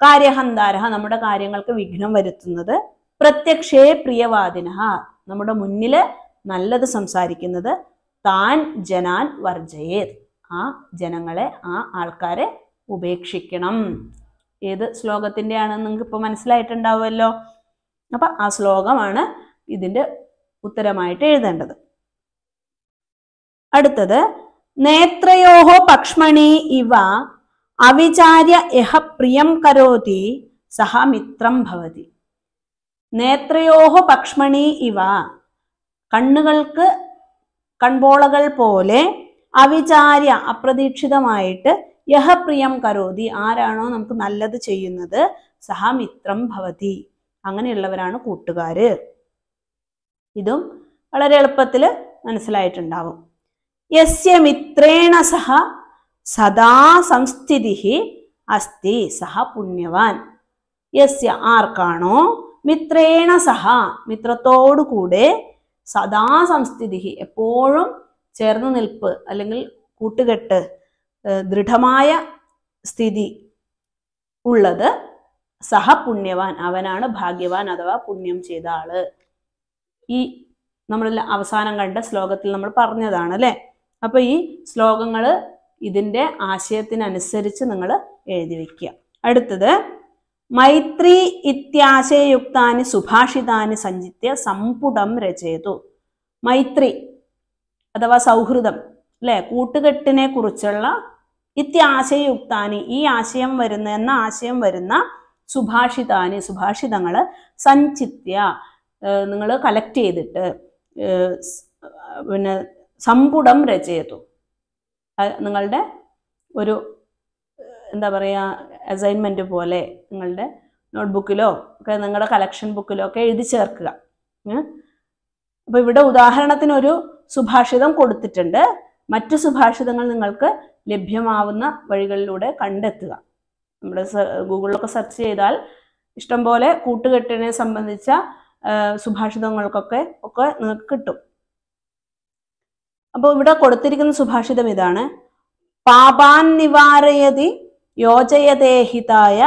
Speaker 1: കാര്യഹന്താരഹ നമ്മുടെ കാര്യങ്ങൾക്ക് വിഘ്നം വരുത്തുന്നത് പ്രത്യക്ഷേ പ്രിയവാദിനഹ നമ്മുടെ മുന്നില് നല്ലത് സംസാരിക്കുന്നത് താൻ ജനാൻ വർജയേത് ആ ജനങ്ങളെ ആ ആൾക്കാരെ ഉപേക്ഷിക്കണം ഏത് ശ്ലോകത്തിൻ്റെയാണെന്ന് നിങ്ങൾക്ക് ഇപ്പൊ മനസ്സിലായിട്ടുണ്ടാവുമല്ലോ അപ്പൊ ആ ശ്ലോകമാണ് ഇതിൻ്റെ ഉത്തരമായിട്ട് എഴുതേണ്ടത് അടുത്തത് നേത്രയോഹോ പക്ഷ്മണി ഇവ അവിചാര്യ യഹ പ്രിയം കരോതി സഹ മിത്രം ഭവതി നേത്രയോഹോ പക്ഷ്മണി ഇവ കണ്ണുകൾക്ക് കൺപോളകൾ പോലെ അവിചാര്യ അപ്രതീക്ഷിതമായിട്ട് യഹ പ്രിയം കരോതി ആരാണോ നമുക്ക് നല്ലത് ചെയ്യുന്നത് സഹ മിത്രം ഭവതി അങ്ങനെയുള്ളവരാണ് കൂട്ടുകാര് ഇതും വളരെ എളുപ്പത്തിൽ മനസ്സിലായിട്ടുണ്ടാവും യസ്യ മിത്രേണ സഹ സദാ സംസ്ഥിതി അസ്തി സഹ പുണ്യവാൻ യസ്യ ആർക്കാണോ മിത്രേണ സഹ മിത്രത്തോടുകൂടെ സദാ സംസ്ഥിതി എപ്പോഴും ചേർന്ന് നിൽപ്പ് അല്ലെങ്കിൽ കൂട്ടുകെട്ട് ദൃഢമായ സ്ഥിതി ഉള്ളത് സഹ പുണ്യവാൻ അവനാണ് ഭാഗ്യവാൻ അഥവാ പുണ്യം ചെയ്ത ആള് ഈ നമ്മൾ അവസാനം കണ്ട ശ്ലോകത്തിൽ നമ്മൾ പറഞ്ഞതാണ് അല്ലേ അപ്പോൾ ഈ ശ്ലോകങ്ങൾ ഇതിൻ്റെ ആശയത്തിനനുസരിച്ച് നിങ്ങൾ എഴുതി വയ്ക്കുക അടുത്തത് മൈത്രി ഇത്യാശയയുക്താനി സുഭാഷിതാനി സഞ്ചിത്യ സമ്പുടം രചയതു മൈത്രി അഥവാ സൗഹൃദം അല്ലെ കൂട്ടുകെട്ടിനെ കുറിച്ചുള്ള ഇത്യാശയയുക്താനി ഈ ആശയം വരുന്ന എന്ന ആശയം വരുന്ന സുഭാഷിതാനി സുഭാഷിതങ്ങൾ സഞ്ചിത്യ നിങ്ങൾ കളക്ട് ചെയ്തിട്ട് പിന്നെ സമ്പുടം രചയത്തു നിങ്ങളുടെ ഒരു എന്താ പറയുക അസൈൻമെൻറ്റ് പോലെ നിങ്ങളുടെ നോട്ട്ബുക്കിലോ ഒക്കെ നിങ്ങളുടെ കളക്ഷൻ ബുക്കിലോ ഒക്കെ എഴുതി ചേർക്കുക അപ്പോൾ ഇവിടെ ഉദാഹരണത്തിനൊരു സുഭാഷിതം കൊടുത്തിട്ടുണ്ട് മറ്റു സുഭാഷിതങ്ങൾ നിങ്ങൾക്ക് ലഭ്യമാവുന്ന വഴികളിലൂടെ കണ്ടെത്തുക നമ്മുടെ ഗൂഗിളിലൊക്കെ സെർച്ച് ചെയ്താൽ ഇഷ്ടംപോലെ കൂട്ടുകെട്ടിനെ സംബന്ധിച്ച സുഭാഷിതങ്ങൾക്കൊക്കെ ഒക്കെ നിങ്ങൾക്ക് കിട്ടും അപ്പോൾ ഇവിടെ കൊടുത്തിരിക്കുന്ന സുഭാഷിതം ഇതാണ് പാപാൻ നിവാരയതി യോജയദേഹിതായ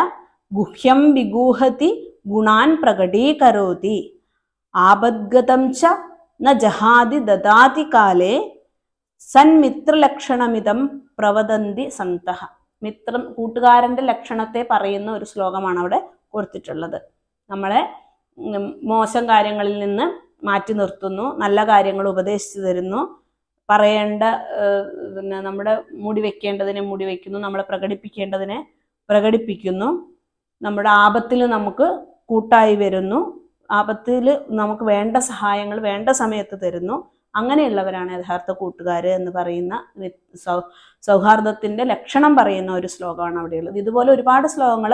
Speaker 1: ഗുഹ്യം വിഗൂഹതി ഗുണാൻ പ്രകടീകരോതി ആപദ്ഗതം ച ന ജഹാദി ദദാതി കാലേ സന്മിത്രലക്ഷണമിതം പ്രവദന്തി സന്ത മിത്രം കൂട്ടുകാരന്റെ ലക്ഷണത്തെ പറയുന്ന ഒരു ശ്ലോകമാണ് അവിടെ കൊടുത്തിട്ടുള്ളത് നമ്മളെ മോശം കാര്യങ്ങളിൽ നിന്ന് മാറ്റി നിർത്തുന്നു നല്ല കാര്യങ്ങൾ ഉപദേശിച്ചു തരുന്നു പറയേണ്ട പിന്നെ നമ്മുടെ മുടി വെക്കേണ്ടതിനെ മുടി വയ്ക്കുന്നു നമ്മളെ പ്രകടിപ്പിക്കേണ്ടതിനെ പ്രകടിപ്പിക്കുന്നു നമ്മുടെ ആപത്തിൽ നമുക്ക് കൂട്ടായി വരുന്നു ആപത്തിൽ നമുക്ക് വേണ്ട സഹായങ്ങൾ വേണ്ട സമയത്ത് തരുന്നു അങ്ങനെയുള്ളവരാണ് യഥാർത്ഥ കൂട്ടുകാർ എന്ന് പറയുന്ന സൗ സൗഹാർദ്ദത്തിൻ്റെ ലക്ഷണം പറയുന്ന ഒരു ശ്ലോകമാണ് അവിടെയുള്ളത് ഇതുപോലെ ഒരുപാട് ശ്ലോകങ്ങൾ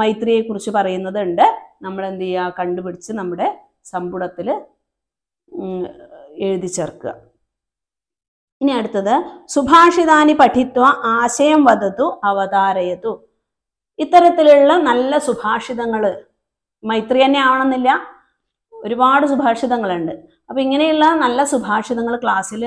Speaker 1: മൈത്രിയെക്കുറിച്ച് പറയുന്നതുണ്ട് നമ്മൾ എന്ത് ചെയ്യുക കണ്ടുപിടിച്ച് നമ്മുടെ സമ്പുടത്തിൽ എഴുതി ചേർക്കുക ഇനി അടുത്തത് സുഭാഷിതാനി പഠിത്വ ആശയം വധതു അവതാരയതു ഇത്തരത്തിലുള്ള നല്ല സുഭാഷിതങ്ങൾ മൈത്രി തന്നെ ആവണമെന്നില്ല ഒരുപാട് സുഭാഷിതങ്ങളുണ്ട് അപ്പം ഇങ്ങനെയുള്ള നല്ല സുഭാഷിതങ്ങൾ ക്ലാസ്സിൽ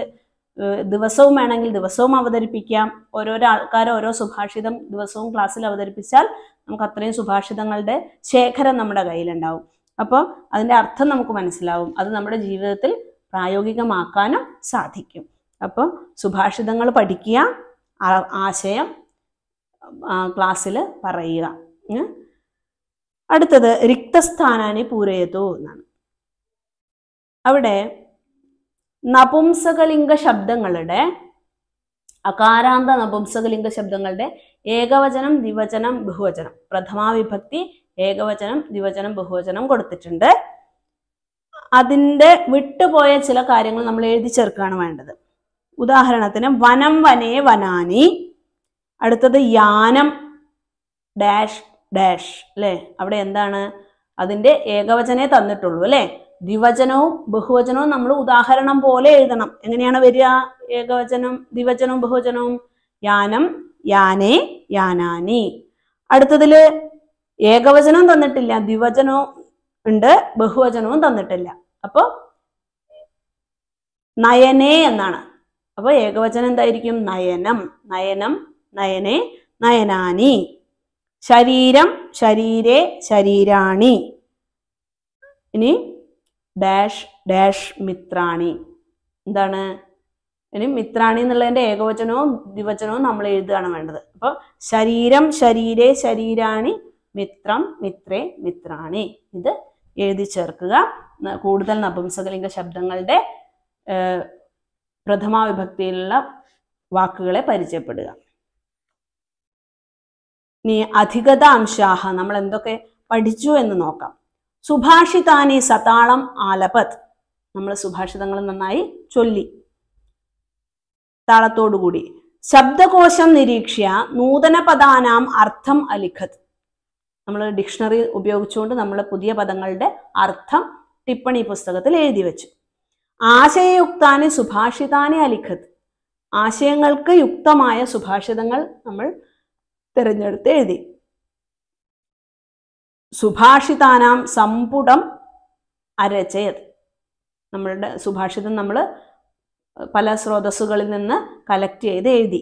Speaker 1: ദിവസവും വേണമെങ്കിൽ ദിവസവും അവതരിപ്പിക്കാം ഓരോരോ ആൾക്കാർ ഓരോ സുഭാഷിതം ദിവസവും ക്ലാസ്സിൽ അവതരിപ്പിച്ചാൽ നമുക്ക് അത്രയും സുഭാഷിതങ്ങളുടെ ശേഖരം നമ്മുടെ കയ്യിലുണ്ടാവും അപ്പോൾ അതിൻ്റെ അർത്ഥം നമുക്ക് മനസ്സിലാവും അത് നമ്മുടെ ജീവിതത്തിൽ പ്രായോഗികമാക്കാനും സാധിക്കും അപ്പോൾ സുഭാഷിതങ്ങൾ പഠിക്കുക ആശയം ക്ലാസ്സിൽ പറയുക അടുത്തത് റിക്തസ്ഥാനാനി പൂരയത്തു എന്നാണ് അവിടെ നപുംസകലിംഗ ശബ്ദങ്ങളുടെ അകാരാന്ത നപുംസകലിംഗ ശബ്ദങ്ങളുടെ ഏകവചനം ദ്വിവചനം ബഹുവചനം പ്രഥമാ വിഭക്തി ഏകവചനം ദ്വിവചനം ബഹുവചനം കൊടുത്തിട്ടുണ്ട് അതിൻ്റെ വിട്ടുപോയ ചില കാര്യങ്ങൾ നമ്മൾ എഴുതി ചേർക്കുകയാണ് വേണ്ടത് ഉദാഹരണത്തിന് വനം വനേ വനാനി അടുത്തത് യാനം ഡാഷ് ഡാഷ് അല്ലേ അവിടെ എന്താണ് അതിൻ്റെ ഏകവചനേ തന്നിട്ടുള്ളൂ അല്ലേ ദ്വിവചനവും ബഹുവചനവും നമ്മൾ ഉദാഹരണം പോലെ എഴുതണം എങ്ങനെയാണ് വരിക ഏകവചനം ദ്വിവചനവും ബഹുവചനവും യാനം യാനേ യാനാനി അടുത്തതില് ഏകവചനവും തന്നിട്ടില്ല ദ്വിവചനവും ഉണ്ട് ബഹുവചനവും തന്നിട്ടില്ല അപ്പോ നയനേ എന്നാണ് അപ്പൊ ഏകവചനം എന്തായിരിക്കും നയനം നയനം നയനെ നയനാനി ശരീരം ശരീരേ ശരീരാണി ഇനി ഡാഷ് ഡാഷ് മിത്രാണി എന്താണ് ഇനി മിത്രാണി എന്നുള്ളതിൻ്റെ ഏകവചനവും ദ്വിവചനവും നമ്മൾ എഴുതുകയാണ് വേണ്ടത് അപ്പോൾ ശരീരം ശരീരേ ശരീരാണി മിത്രം മിത്രേ മിത്രാണി ഇത് എഴുതി ചേർക്കുക കൂടുതൽ നപുംസകലിംഗ ശബ്ദങ്ങളുടെ പ്രഥമ വിഭക്തിയിലുള്ള വാക്കുകളെ പരിചയപ്പെടുക ഇനി അധികത അംശാഹ നമ്മൾ എന്തൊക്കെ പഠിച്ചു എന്ന് നോക്കാം സുഭാഷിതാനി സതാളം ആലപത് നമ്മൾ സുഭാഷിതങ്ങൾ നന്നായി ചൊല്ലി താളത്തോടുകൂടി ശബ്ദകോശം നിരീക്ഷ്യ നൂതന പദാനാം അർത്ഥം അലിഖത് നമ്മൾ ഡിക്ഷണറി ഉപയോഗിച്ചുകൊണ്ട് നമ്മൾ പുതിയ പദങ്ങളുടെ അർത്ഥം ടിപ്പണി പുസ്തകത്തിൽ എഴുതി വെച്ചു ആശയയുക്താന് സുഭാഷിതാനെ അലിഖത് ആശയങ്ങൾക്ക് യുക്തമായ സുഭാഷിതങ്ങൾ നമ്മൾ തിരഞ്ഞെടുത്ത് എഴുതി സുഭാഷിതാനാം സമ്പുടം അരചയത് നമ്മളുടെ സുഭാഷിതം നമ്മൾ പല സ്രോതസ്സുകളിൽ നിന്ന് കലക്ട് ചെയ്ത് എഴുതി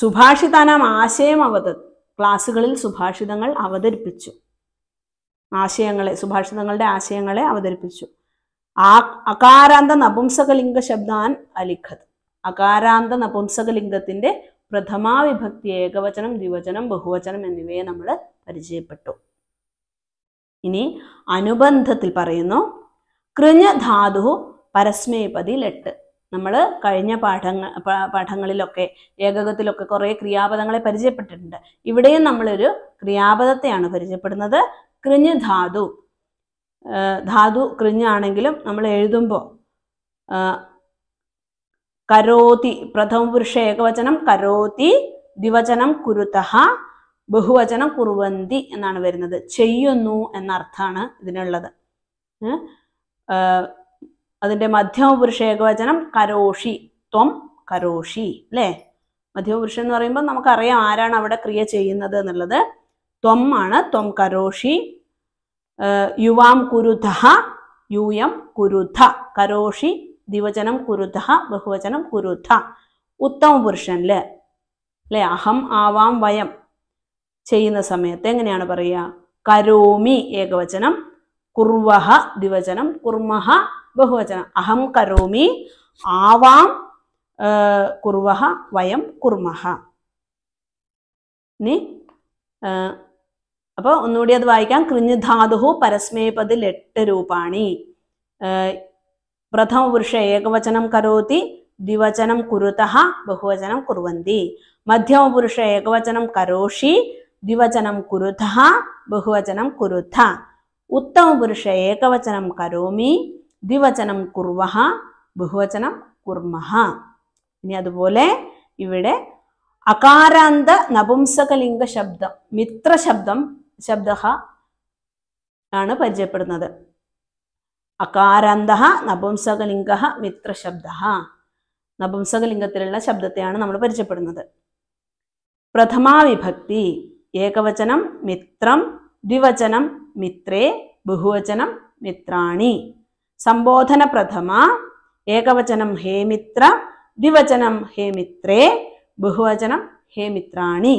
Speaker 1: സുഭാഷിതാനാം ആശയം അവത ക്ലാസ്സുകളിൽ സുഭാഷിതങ്ങൾ അവതരിപ്പിച്ചു ആശയങ്ങളെ സുഭാഷിതങ്ങളുടെ ആശയങ്ങളെ അവതരിപ്പിച്ചു ആ അകാരാന്ത നപുംസകലിംഗ ശബ്ദാൻ അലിഖത് അകാരാന്ത നപുംസകലിംഗത്തിന്റെ പ്രഥമാവിഭക്തി ഏകവചനം ദ്വിവചനം ബഹുവചനം എന്നിവയെ നമ്മൾ പരിചയപ്പെട്ടു ഇനി അനുബന്ധത്തിൽ പറയുന്നു കൃഞ്ഞ ധാതു പരസ്മയപതി ലെട്ട് നമ്മൾ കഴിഞ്ഞ പാഠങ്ങ പാഠങ്ങളിലൊക്കെ ഏകകത്തിലൊക്കെ കുറേ ക്രിയാപദങ്ങളെ പരിചയപ്പെട്ടിട്ടുണ്ട് ഇവിടെയും നമ്മളൊരു ക്രിയാപദത്തെയാണ് പരിചയപ്പെടുന്നത് കൃഞ്ഞ് ധാതു ധാതു കൃഞ്ഞാണെങ്കിലും നമ്മൾ എഴുതുമ്പോൾ കരോതി പ്രഥമപുരുഷ ഏകവചനം കരോതി ദിവചനം കുരുതഹ ബഹുവചനം കുറുവന്തി എന്നാണ് വരുന്നത് ചെയ്യുന്നു എന്ന അർത്ഥമാണ് ഇതിനുള്ളത് അതിൻ്റെ പുരുഷ ഏകവചനം കരോഷി ത്വം കരോഷി അല്ലേ പുരുഷൻ എന്ന് പറയുമ്പോൾ നമുക്കറിയാം ആരാണ് അവിടെ ക്രിയ ചെയ്യുന്നത് എന്നുള്ളത് ത്വം ആണ് ത്വം കരോഷി യുവാം കുരുധ യൂയം കുരുധ കരോഷി ദിവചനം കുരുധ ബഹുവചനം കുരുധ ഉത്തമ പുരുഷനില് അല്ലെ അഹം ആവാം വയം ചെയ്യുന്ന സമയത്ത് എങ്ങനെയാണ് പറയുക കരോമി ഏകവചനം കുർവഹ ദിവചനം കുർമഹ बहुवचन अहम् करोमि आवाम कुर्वह वयम् कुर्मह नि अबो उन्नाडी ಅದ ವಾಯಿಕಂ ಕೃಣ್ಧಾದುಹ ಪರಸ್ಮಯೆ ಪದ 8 ರೂಪಾಣಿ ಪ್ರಥಮ ಪುರುಷ ಏಕವಚನಂ ಕರೋತಿ ದ್ವಿವಚನಂ ಕುರುತಹ ಬಹುವಚನಂ kurvanti ಮಧ್ಯಮ ಪುರುಷ ಏಕವಚನಂ ಕರೋಷಿ ದ್ವಿವಚನಂ ಕುರುತಹ ಬಹುವಚನಂ ಕುರುತ ಉತ್ತಮ ಪುರುಷ ಏಕವಚನಂ ಕರೋಮಿ ദ്വിവചനം കുർവഹ ബഹുവചനം കുർമഹ ഇനി അതുപോലെ ഇവിടെ അകാരാന്ത നപുംസകലിംഗ ശബ്ദം മിത്ര ശബ്ദം ശബ്ദ ആണ് പരിചയപ്പെടുന്നത് അകാരാന്ത നപുംസകലിംഗ മിത്ര ശബ്ദ നപുംസകലിംഗത്തിലുള്ള ശബ്ദത്തെയാണ് നമ്മൾ പരിചയപ്പെടുന്നത് പ്രഥമാ വിഭക്തി ഏകവചനം മിത്രം ദ്വിവചനം മിത്രേ ബഹുവചനം മിത്രാണി സംബോധന പ്രഥമ ഏകവചനം హే మిత్ర ద్వివచనం హే మిత్రే బహువచనం హే మిత్రాణి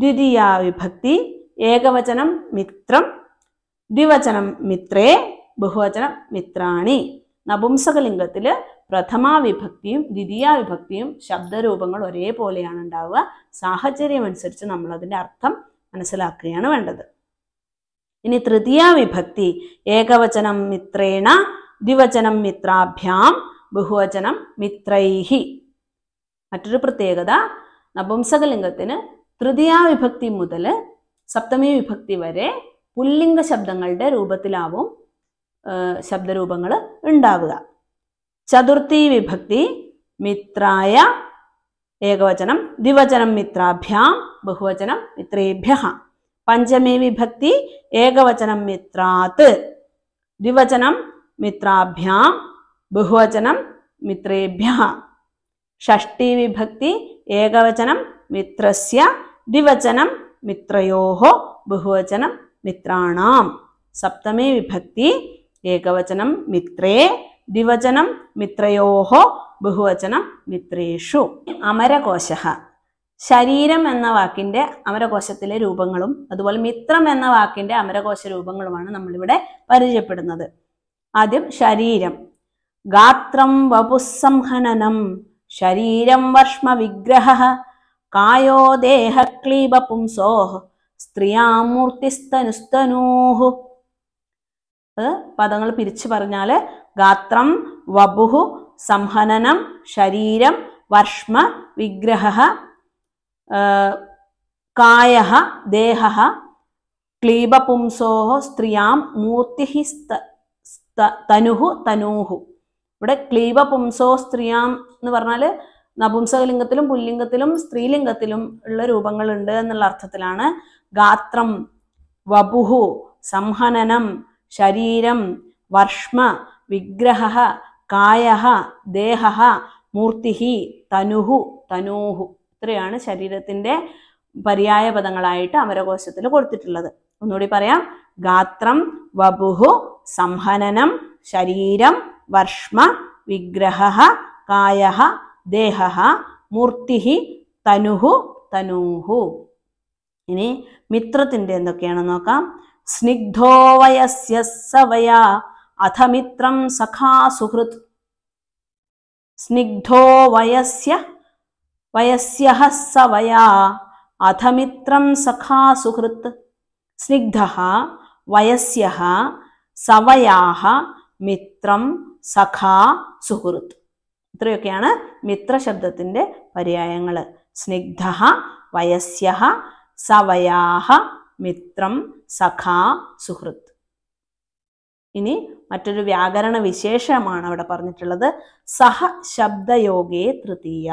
Speaker 1: ద్వితీయా విభక్తి ఏకవచనం మిత్రం ദ്വിവചനം മിത്രേ ബഹുവചനം മിത്രാണി നപുംസകലിംഗത്തില് പ്രഥമാ വിഭക്തിയും ദ്വിതീയ വിഭക്തിയും ശബ്ദരൂപങ്ങൾ ഒരേപോലെയാണ് ഉണ്ടാവുക സാഹചര്യമനുസരിച്ച് നമ്മൾ അതിൻ്റെ അർത്ഥം മനസ്സിലാക്കുകയാണ് വേണ്ടത് ഇനി തൃതീയ വിഭക്തി ഏകവചനം മിത്രേണ ദ്വിവചനം മിത്രാഭ്യാം ബഹുവചനം മിത്രൈഹി മറ്റൊരു പ്രത്യേകത നപുംസകലിംഗത്തിന് തൃതീയ വിഭക്തി മുതൽ സപ്തമി വിഭക്തി വരെ പുല്ലിംഗ ശബ്ദങ്ങളുടെ രൂപത്തിലാവും ശബ്ദരൂപങ്ങൾ ഉണ്ടാവുക ചതുർത്ഥി വിഭക്തി മിത്രായ ഏകവചനം ദ്വിവചനം മിത്രാഭ്യാം ബഹുവചനം മിത്രേഭ്യ പഞ്ചമി വിഭക്തി ഏകവചനം മിത്രാത്ത് ദ്വിവചനം മിത്രാഭ്യാം ബഹുവചനം മിത്രേഭ്യ ഷഷ്ടി വിഭക്തി ഏകവചനം മിത്രസ്യ ദ്വിവചനം മിത്രയോ ബഹുവചനം മിത്രാണാം സപ്തമി വിഭക്തി ഏകവചനം മിത്രേ ദ്വിവചനം മിത്രയോ ബഹുവചനം മിത്രേഷു അമരകോശ ശരീരം എന്ന വാക്കിന്റെ അമരകോശത്തിലെ രൂപങ്ങളും അതുപോലെ മിത്രം എന്ന വാക്കിന്റെ അമരകോശ രൂപങ്ങളുമാണ് നമ്മളിവിടെ പരിചയപ്പെടുന്നത് ആദ്യം ശരീരം ഗാത്രം വപുസംഹനനം ശരീരം വർഷ്മ വിഗ്രഹ കായോ ദേഹ ക്ലീബ പുംസോഹ് സ്ത്രീയാമൂർത്തിസ്തനുസ്തനൂഹു പദങ്ങൾ പിരിച്ചു പറഞ്ഞാല് ഗാത്രം വപുഹു സംഹനനം ശരീരം വർഷ്മ വിഗ്രഹ കായ ദേഹ ക്ലീബപുംസോ സ്ത്രീയാം മൂർത്തി തനുഹു തനൂഹു ഇവിടെ ക്ലീബപുംസോ സ്ത്രീയാം എന്ന് പറഞ്ഞാൽ നപുംസകലിംഗത്തിലും പുല്ലിംഗത്തിലും സ്ത്രീലിംഗത്തിലും ഉള്ള രൂപങ്ങളുണ്ട് എന്നുള്ള അർത്ഥത്തിലാണ് ഗാത്രം വപുഹു സംഹനനം ശരീരം വർഷ്മ വിഗ്രഹ കായ ദേഹ മൂർത്തി തനുഹു തനൂഹു ഇത്രയാണ് ശരീരത്തിന്റെ പര്യായ പദങ്ങളായിട്ട് അമരകോശത്തിൽ കൊടുത്തിട്ടുള്ളത് ഒന്നുകൂടി പറയാം ഗാത്രം വപുഹു സംഹനനം ശരീരം വർഷ്മ വിഗ്രഹ കായ ദേഹ മൂർത്തി തനുഹു തനൂഹു ഇനി മിത്രത്തിന്റെ എന്തൊക്കെയാണെന്ന് നോക്കാം സ്നിഗ്ധോവയസ്യ സവയ അഥ മിത്രം സഖാ സുഹൃത് സ്നിഗ്ധോവയസ്യ വയസ്യഹ സവയാ അഥമിത്രം സഖാ സുഹൃത്ത് സ്നിഗ്ധ വയസ്യ സവയാഹ മിത്രം സഖാ സുഹൃത്ത് ഇത്രയൊക്കെയാണ് മിത്ര ശബ്ദത്തിൻ്റെ പര്യായങ്ങൾ സ്നിഗ്ധ വയസ്യ സവയാഹ മിത്രം സഖാ സുഹൃത്ത് ഇനി മറ്റൊരു വ്യാകരണ വിശേഷമാണ് അവിടെ പറഞ്ഞിട്ടുള്ളത് സഹ ശബ്ദയോഗേ തൃതീയ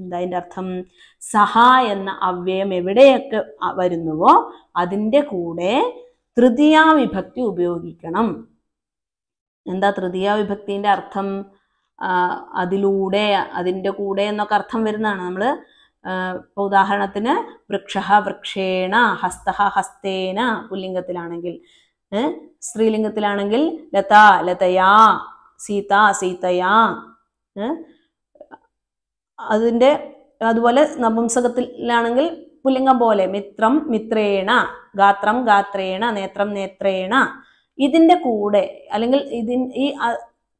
Speaker 1: എന്താ അതിൻ്റെ അർത്ഥം സഹ എന്ന അവ്യയം എവിടെയൊക്കെ വരുന്നുവോ അതിൻ്റെ കൂടെ തൃതീയ വിഭക്തി ഉപയോഗിക്കണം എന്താ തൃതീയ വിഭക്തിൻ്റെ അർത്ഥം അതിലൂടെ അതിൻ്റെ കൂടെ എന്നൊക്കെ അർത്ഥം വരുന്നതാണ് നമ്മൾ ഇപ്പൊ ഉദാഹരണത്തിന് വൃക്ഷ വൃക്ഷേണ ഹസ്ത ഹസ്തേന പുല്ലിംഗത്തിലാണെങ്കിൽ സ്ത്രീലിംഗത്തിലാണെങ്കിൽ ലത ലതയാ സീത സീതയാ അതിൻ്റെ അതുപോലെ നപുംസകത്തിലാണെങ്കിൽ പുല്ലിംഗം പോലെ മിത്രം മിത്രേണ ഗാത്രം ഗാത്രേണ നേത്രം നേത്രേണ ഇതിൻ്റെ കൂടെ അല്ലെങ്കിൽ ഇതിൻ ഈ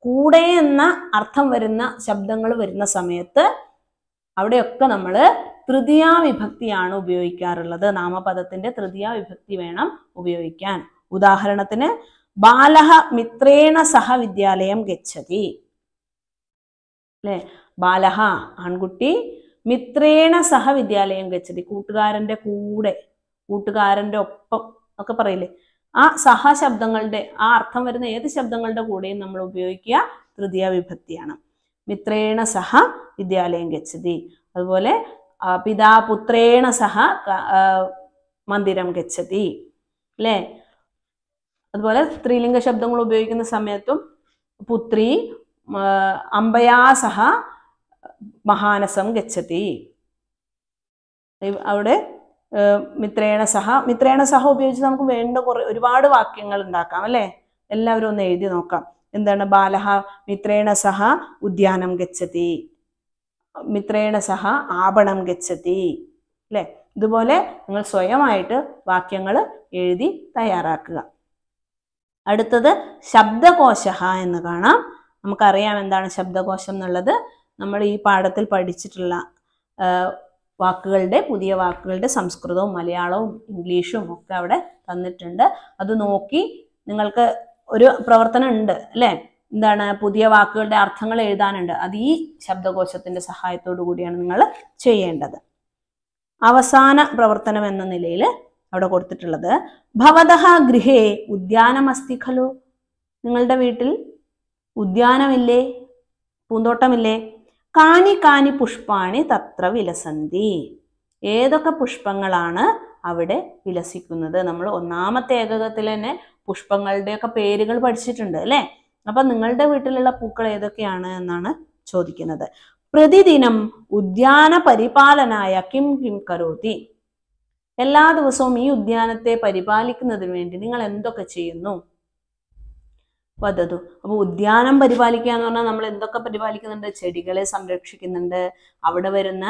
Speaker 1: കൂടെ എന്ന അർത്ഥം വരുന്ന ശബ്ദങ്ങൾ വരുന്ന സമയത്ത് അവിടെയൊക്കെ നമ്മൾ തൃതീയ വിഭക്തിയാണ് ഉപയോഗിക്കാറുള്ളത് നാമപദത്തിന്റെ തൃതീയ വിഭക്തി വേണം ഉപയോഗിക്കാൻ ഉദാഹരണത്തിന് ബാലഹ മിത്രേണ സഹ വിദ്യാലയം ഗച്ഛതി അല്ലേ ബാലഹ ആൺകുട്ടി മിത്രേണ സഹ വിദ്യാലയം ഗച്ചതി കൂട്ടുകാരൻ്റെ കൂടെ കൂട്ടുകാരൻ്റെ ഒപ്പം ഒക്കെ പറയില്ലേ ആ സഹ ശബ്ദങ്ങളുടെ ആ അർത്ഥം വരുന്ന ഏത് ശബ്ദങ്ങളുടെ കൂടെയും നമ്മൾ ഉപയോഗിക്കുക തൃതീയ വിഭക്തിയാണ് മിത്രേണ സഹ വിദ്യാലയം ഗച്ഛതി അതുപോലെ പിതാ പുത്രേണ സഹ മന്ദിരം ഗച്ഛതി അല്ലേ അതുപോലെ സ്ത്രീലിംഗ ശബ്ദങ്ങൾ ഉപയോഗിക്കുന്ന സമയത്തും പുത്രി അമ്പയാ സഹ മഹാനസം ഗച്ഛതി അവിടെ മിത്രേണ സഹ മിത്രേണ സഹ ഉപയോഗിച്ച് നമുക്ക് വേണ്ട കുറേ ഒരുപാട് വാക്യങ്ങൾ ഉണ്ടാക്കാം അല്ലേ എല്ലാവരും ഒന്ന് എഴുതി നോക്കാം എന്താണ് ബാലഹ മിത്രേണ സഹ ഉദ്യാനം ഗച്ഛതി മിത്രേണ സഹ ആപണം ഗച്ഛതി അല്ലേ ഇതുപോലെ നിങ്ങൾ സ്വയമായിട്ട് വാക്യങ്ങൾ എഴുതി തയ്യാറാക്കുക അടുത്തത് ശബ്ദകോശ എന്ന് കാണാം നമുക്കറിയാം എന്താണ് ശബ്ദകോശം എന്നുള്ളത് നമ്മൾ ഈ പാഠത്തിൽ പഠിച്ചിട്ടുള്ള വാക്കുകളുടെ പുതിയ വാക്കുകളുടെ സംസ്കൃതവും മലയാളവും ഇംഗ്ലീഷും ഒക്കെ അവിടെ തന്നിട്ടുണ്ട് അത് നോക്കി നിങ്ങൾക്ക് ഒരു പ്രവർത്തനം ഉണ്ട് അല്ലേ എന്താണ് പുതിയ വാക്കുകളുടെ അർത്ഥങ്ങൾ എഴുതാനുണ്ട് അത് ഈ ശബ്ദകോശത്തിന്റെ സഹായത്തോടു കൂടിയാണ് നിങ്ങൾ ചെയ്യേണ്ടത് അവസാന പ്രവർത്തനം എന്ന നിലയിൽ അവിടെ കൊടുത്തിട്ടുള്ളത് ഭവതഹ ഗൃഹേ ഉദ്യാനമസ്തി ഖലു നിങ്ങളുടെ വീട്ടിൽ ഉദ്യാനമില്ലേ പൂന്തോട്ടമില്ലേ കാനി കാനി പുഷ്പാണി തത്ര വിലസന്തി ഏതൊക്കെ പുഷ്പങ്ങളാണ് അവിടെ വിലസിക്കുന്നത് നമ്മൾ ഒന്നാമത്തെ ഏകകത്തിൽ തന്നെ പുഷ്പങ്ങളുടെയൊക്കെ പേരുകൾ പഠിച്ചിട്ടുണ്ട് അല്ലേ അപ്പൊ നിങ്ങളുടെ വീട്ടിലുള്ള പൂക്കൾ ഏതൊക്കെയാണ് എന്നാണ് ചോദിക്കുന്നത് പ്രതിദിനം ഉദ്യാന പരിപാലനായ കിം കിം കരോതി എല്ലാ ദിവസവും ഈ ഉദ്യാനത്തെ പരിപാലിക്കുന്നതിന് വേണ്ടി നിങ്ങൾ എന്തൊക്കെ ചെയ്യുന്നു വധതു അപ്പോൾ ഉദ്യാനം പരിപാലിക്കുക എന്ന് പറഞ്ഞാൽ നമ്മൾ എന്തൊക്കെ പരിപാലിക്കുന്നുണ്ട് ചെടികളെ സംരക്ഷിക്കുന്നുണ്ട് അവിടെ വരുന്ന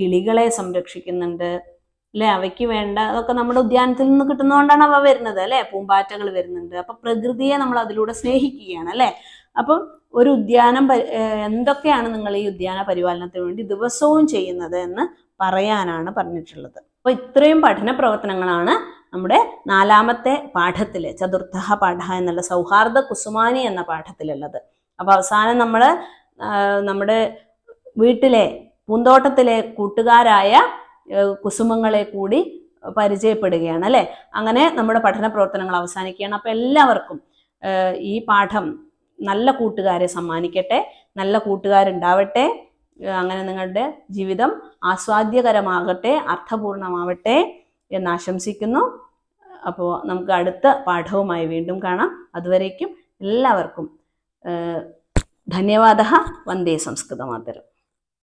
Speaker 1: കിളികളെ സംരക്ഷിക്കുന്നുണ്ട് അല്ലെ അവയ്ക്ക് വേണ്ട അതൊക്കെ നമ്മുടെ ഉദ്യാനത്തിൽ നിന്ന് കിട്ടുന്നതുകൊണ്ടാണ് അവ വരുന്നത് അല്ലെ പൂമ്പാറ്റകൾ വരുന്നുണ്ട് അപ്പൊ പ്രകൃതിയെ നമ്മൾ അതിലൂടെ സ്നേഹിക്കുകയാണ് അല്ലെ അപ്പം ഒരു ഉദ്യാനം എന്തൊക്കെയാണ് നിങ്ങൾ ഈ ഉദ്യാന പരിപാലനത്തിന് വേണ്ടി ദിവസവും ചെയ്യുന്നത് എന്ന് പറയാനാണ് പറഞ്ഞിട്ടുള്ളത് അപ്പൊ ഇത്രയും പഠന പ്രവർത്തനങ്ങളാണ് നമ്മുടെ നാലാമത്തെ പാഠത്തിൽ ചതുർത്ഥ പാഠ എന്നുള്ള സൗഹാർദ്ദ കുസുമാനി എന്ന പാഠത്തിലുള്ളത് അപ്പോൾ അവസാനം നമ്മൾ നമ്മുടെ വീട്ടിലെ പൂന്തോട്ടത്തിലെ കൂട്ടുകാരായ കുസുമങ്ങളെ കൂടി പരിചയപ്പെടുകയാണ് അല്ലേ അങ്ങനെ നമ്മുടെ പഠന പ്രവർത്തനങ്ങൾ അവസാനിക്കുകയാണ് അപ്പോൾ എല്ലാവർക്കും ഈ പാഠം നല്ല കൂട്ടുകാരെ സമ്മാനിക്കട്ടെ നല്ല കൂട്ടുകാരുണ്ടാവട്ടെ അങ്ങനെ നിങ്ങളുടെ ജീവിതം ആസ്വാദ്യകരമാകട്ടെ അർത്ഥപൂർണമാവട്ടെ എന്നാശംസിക്കുന്നു അപ്പോൾ നമുക്ക് അടുത്ത പാഠവുമായി വീണ്ടും കാണാം അതുവരേക്കും എല്ലാവർക്കും ധന്യവാദ വന്ദേ സംസ്കൃതമാതരം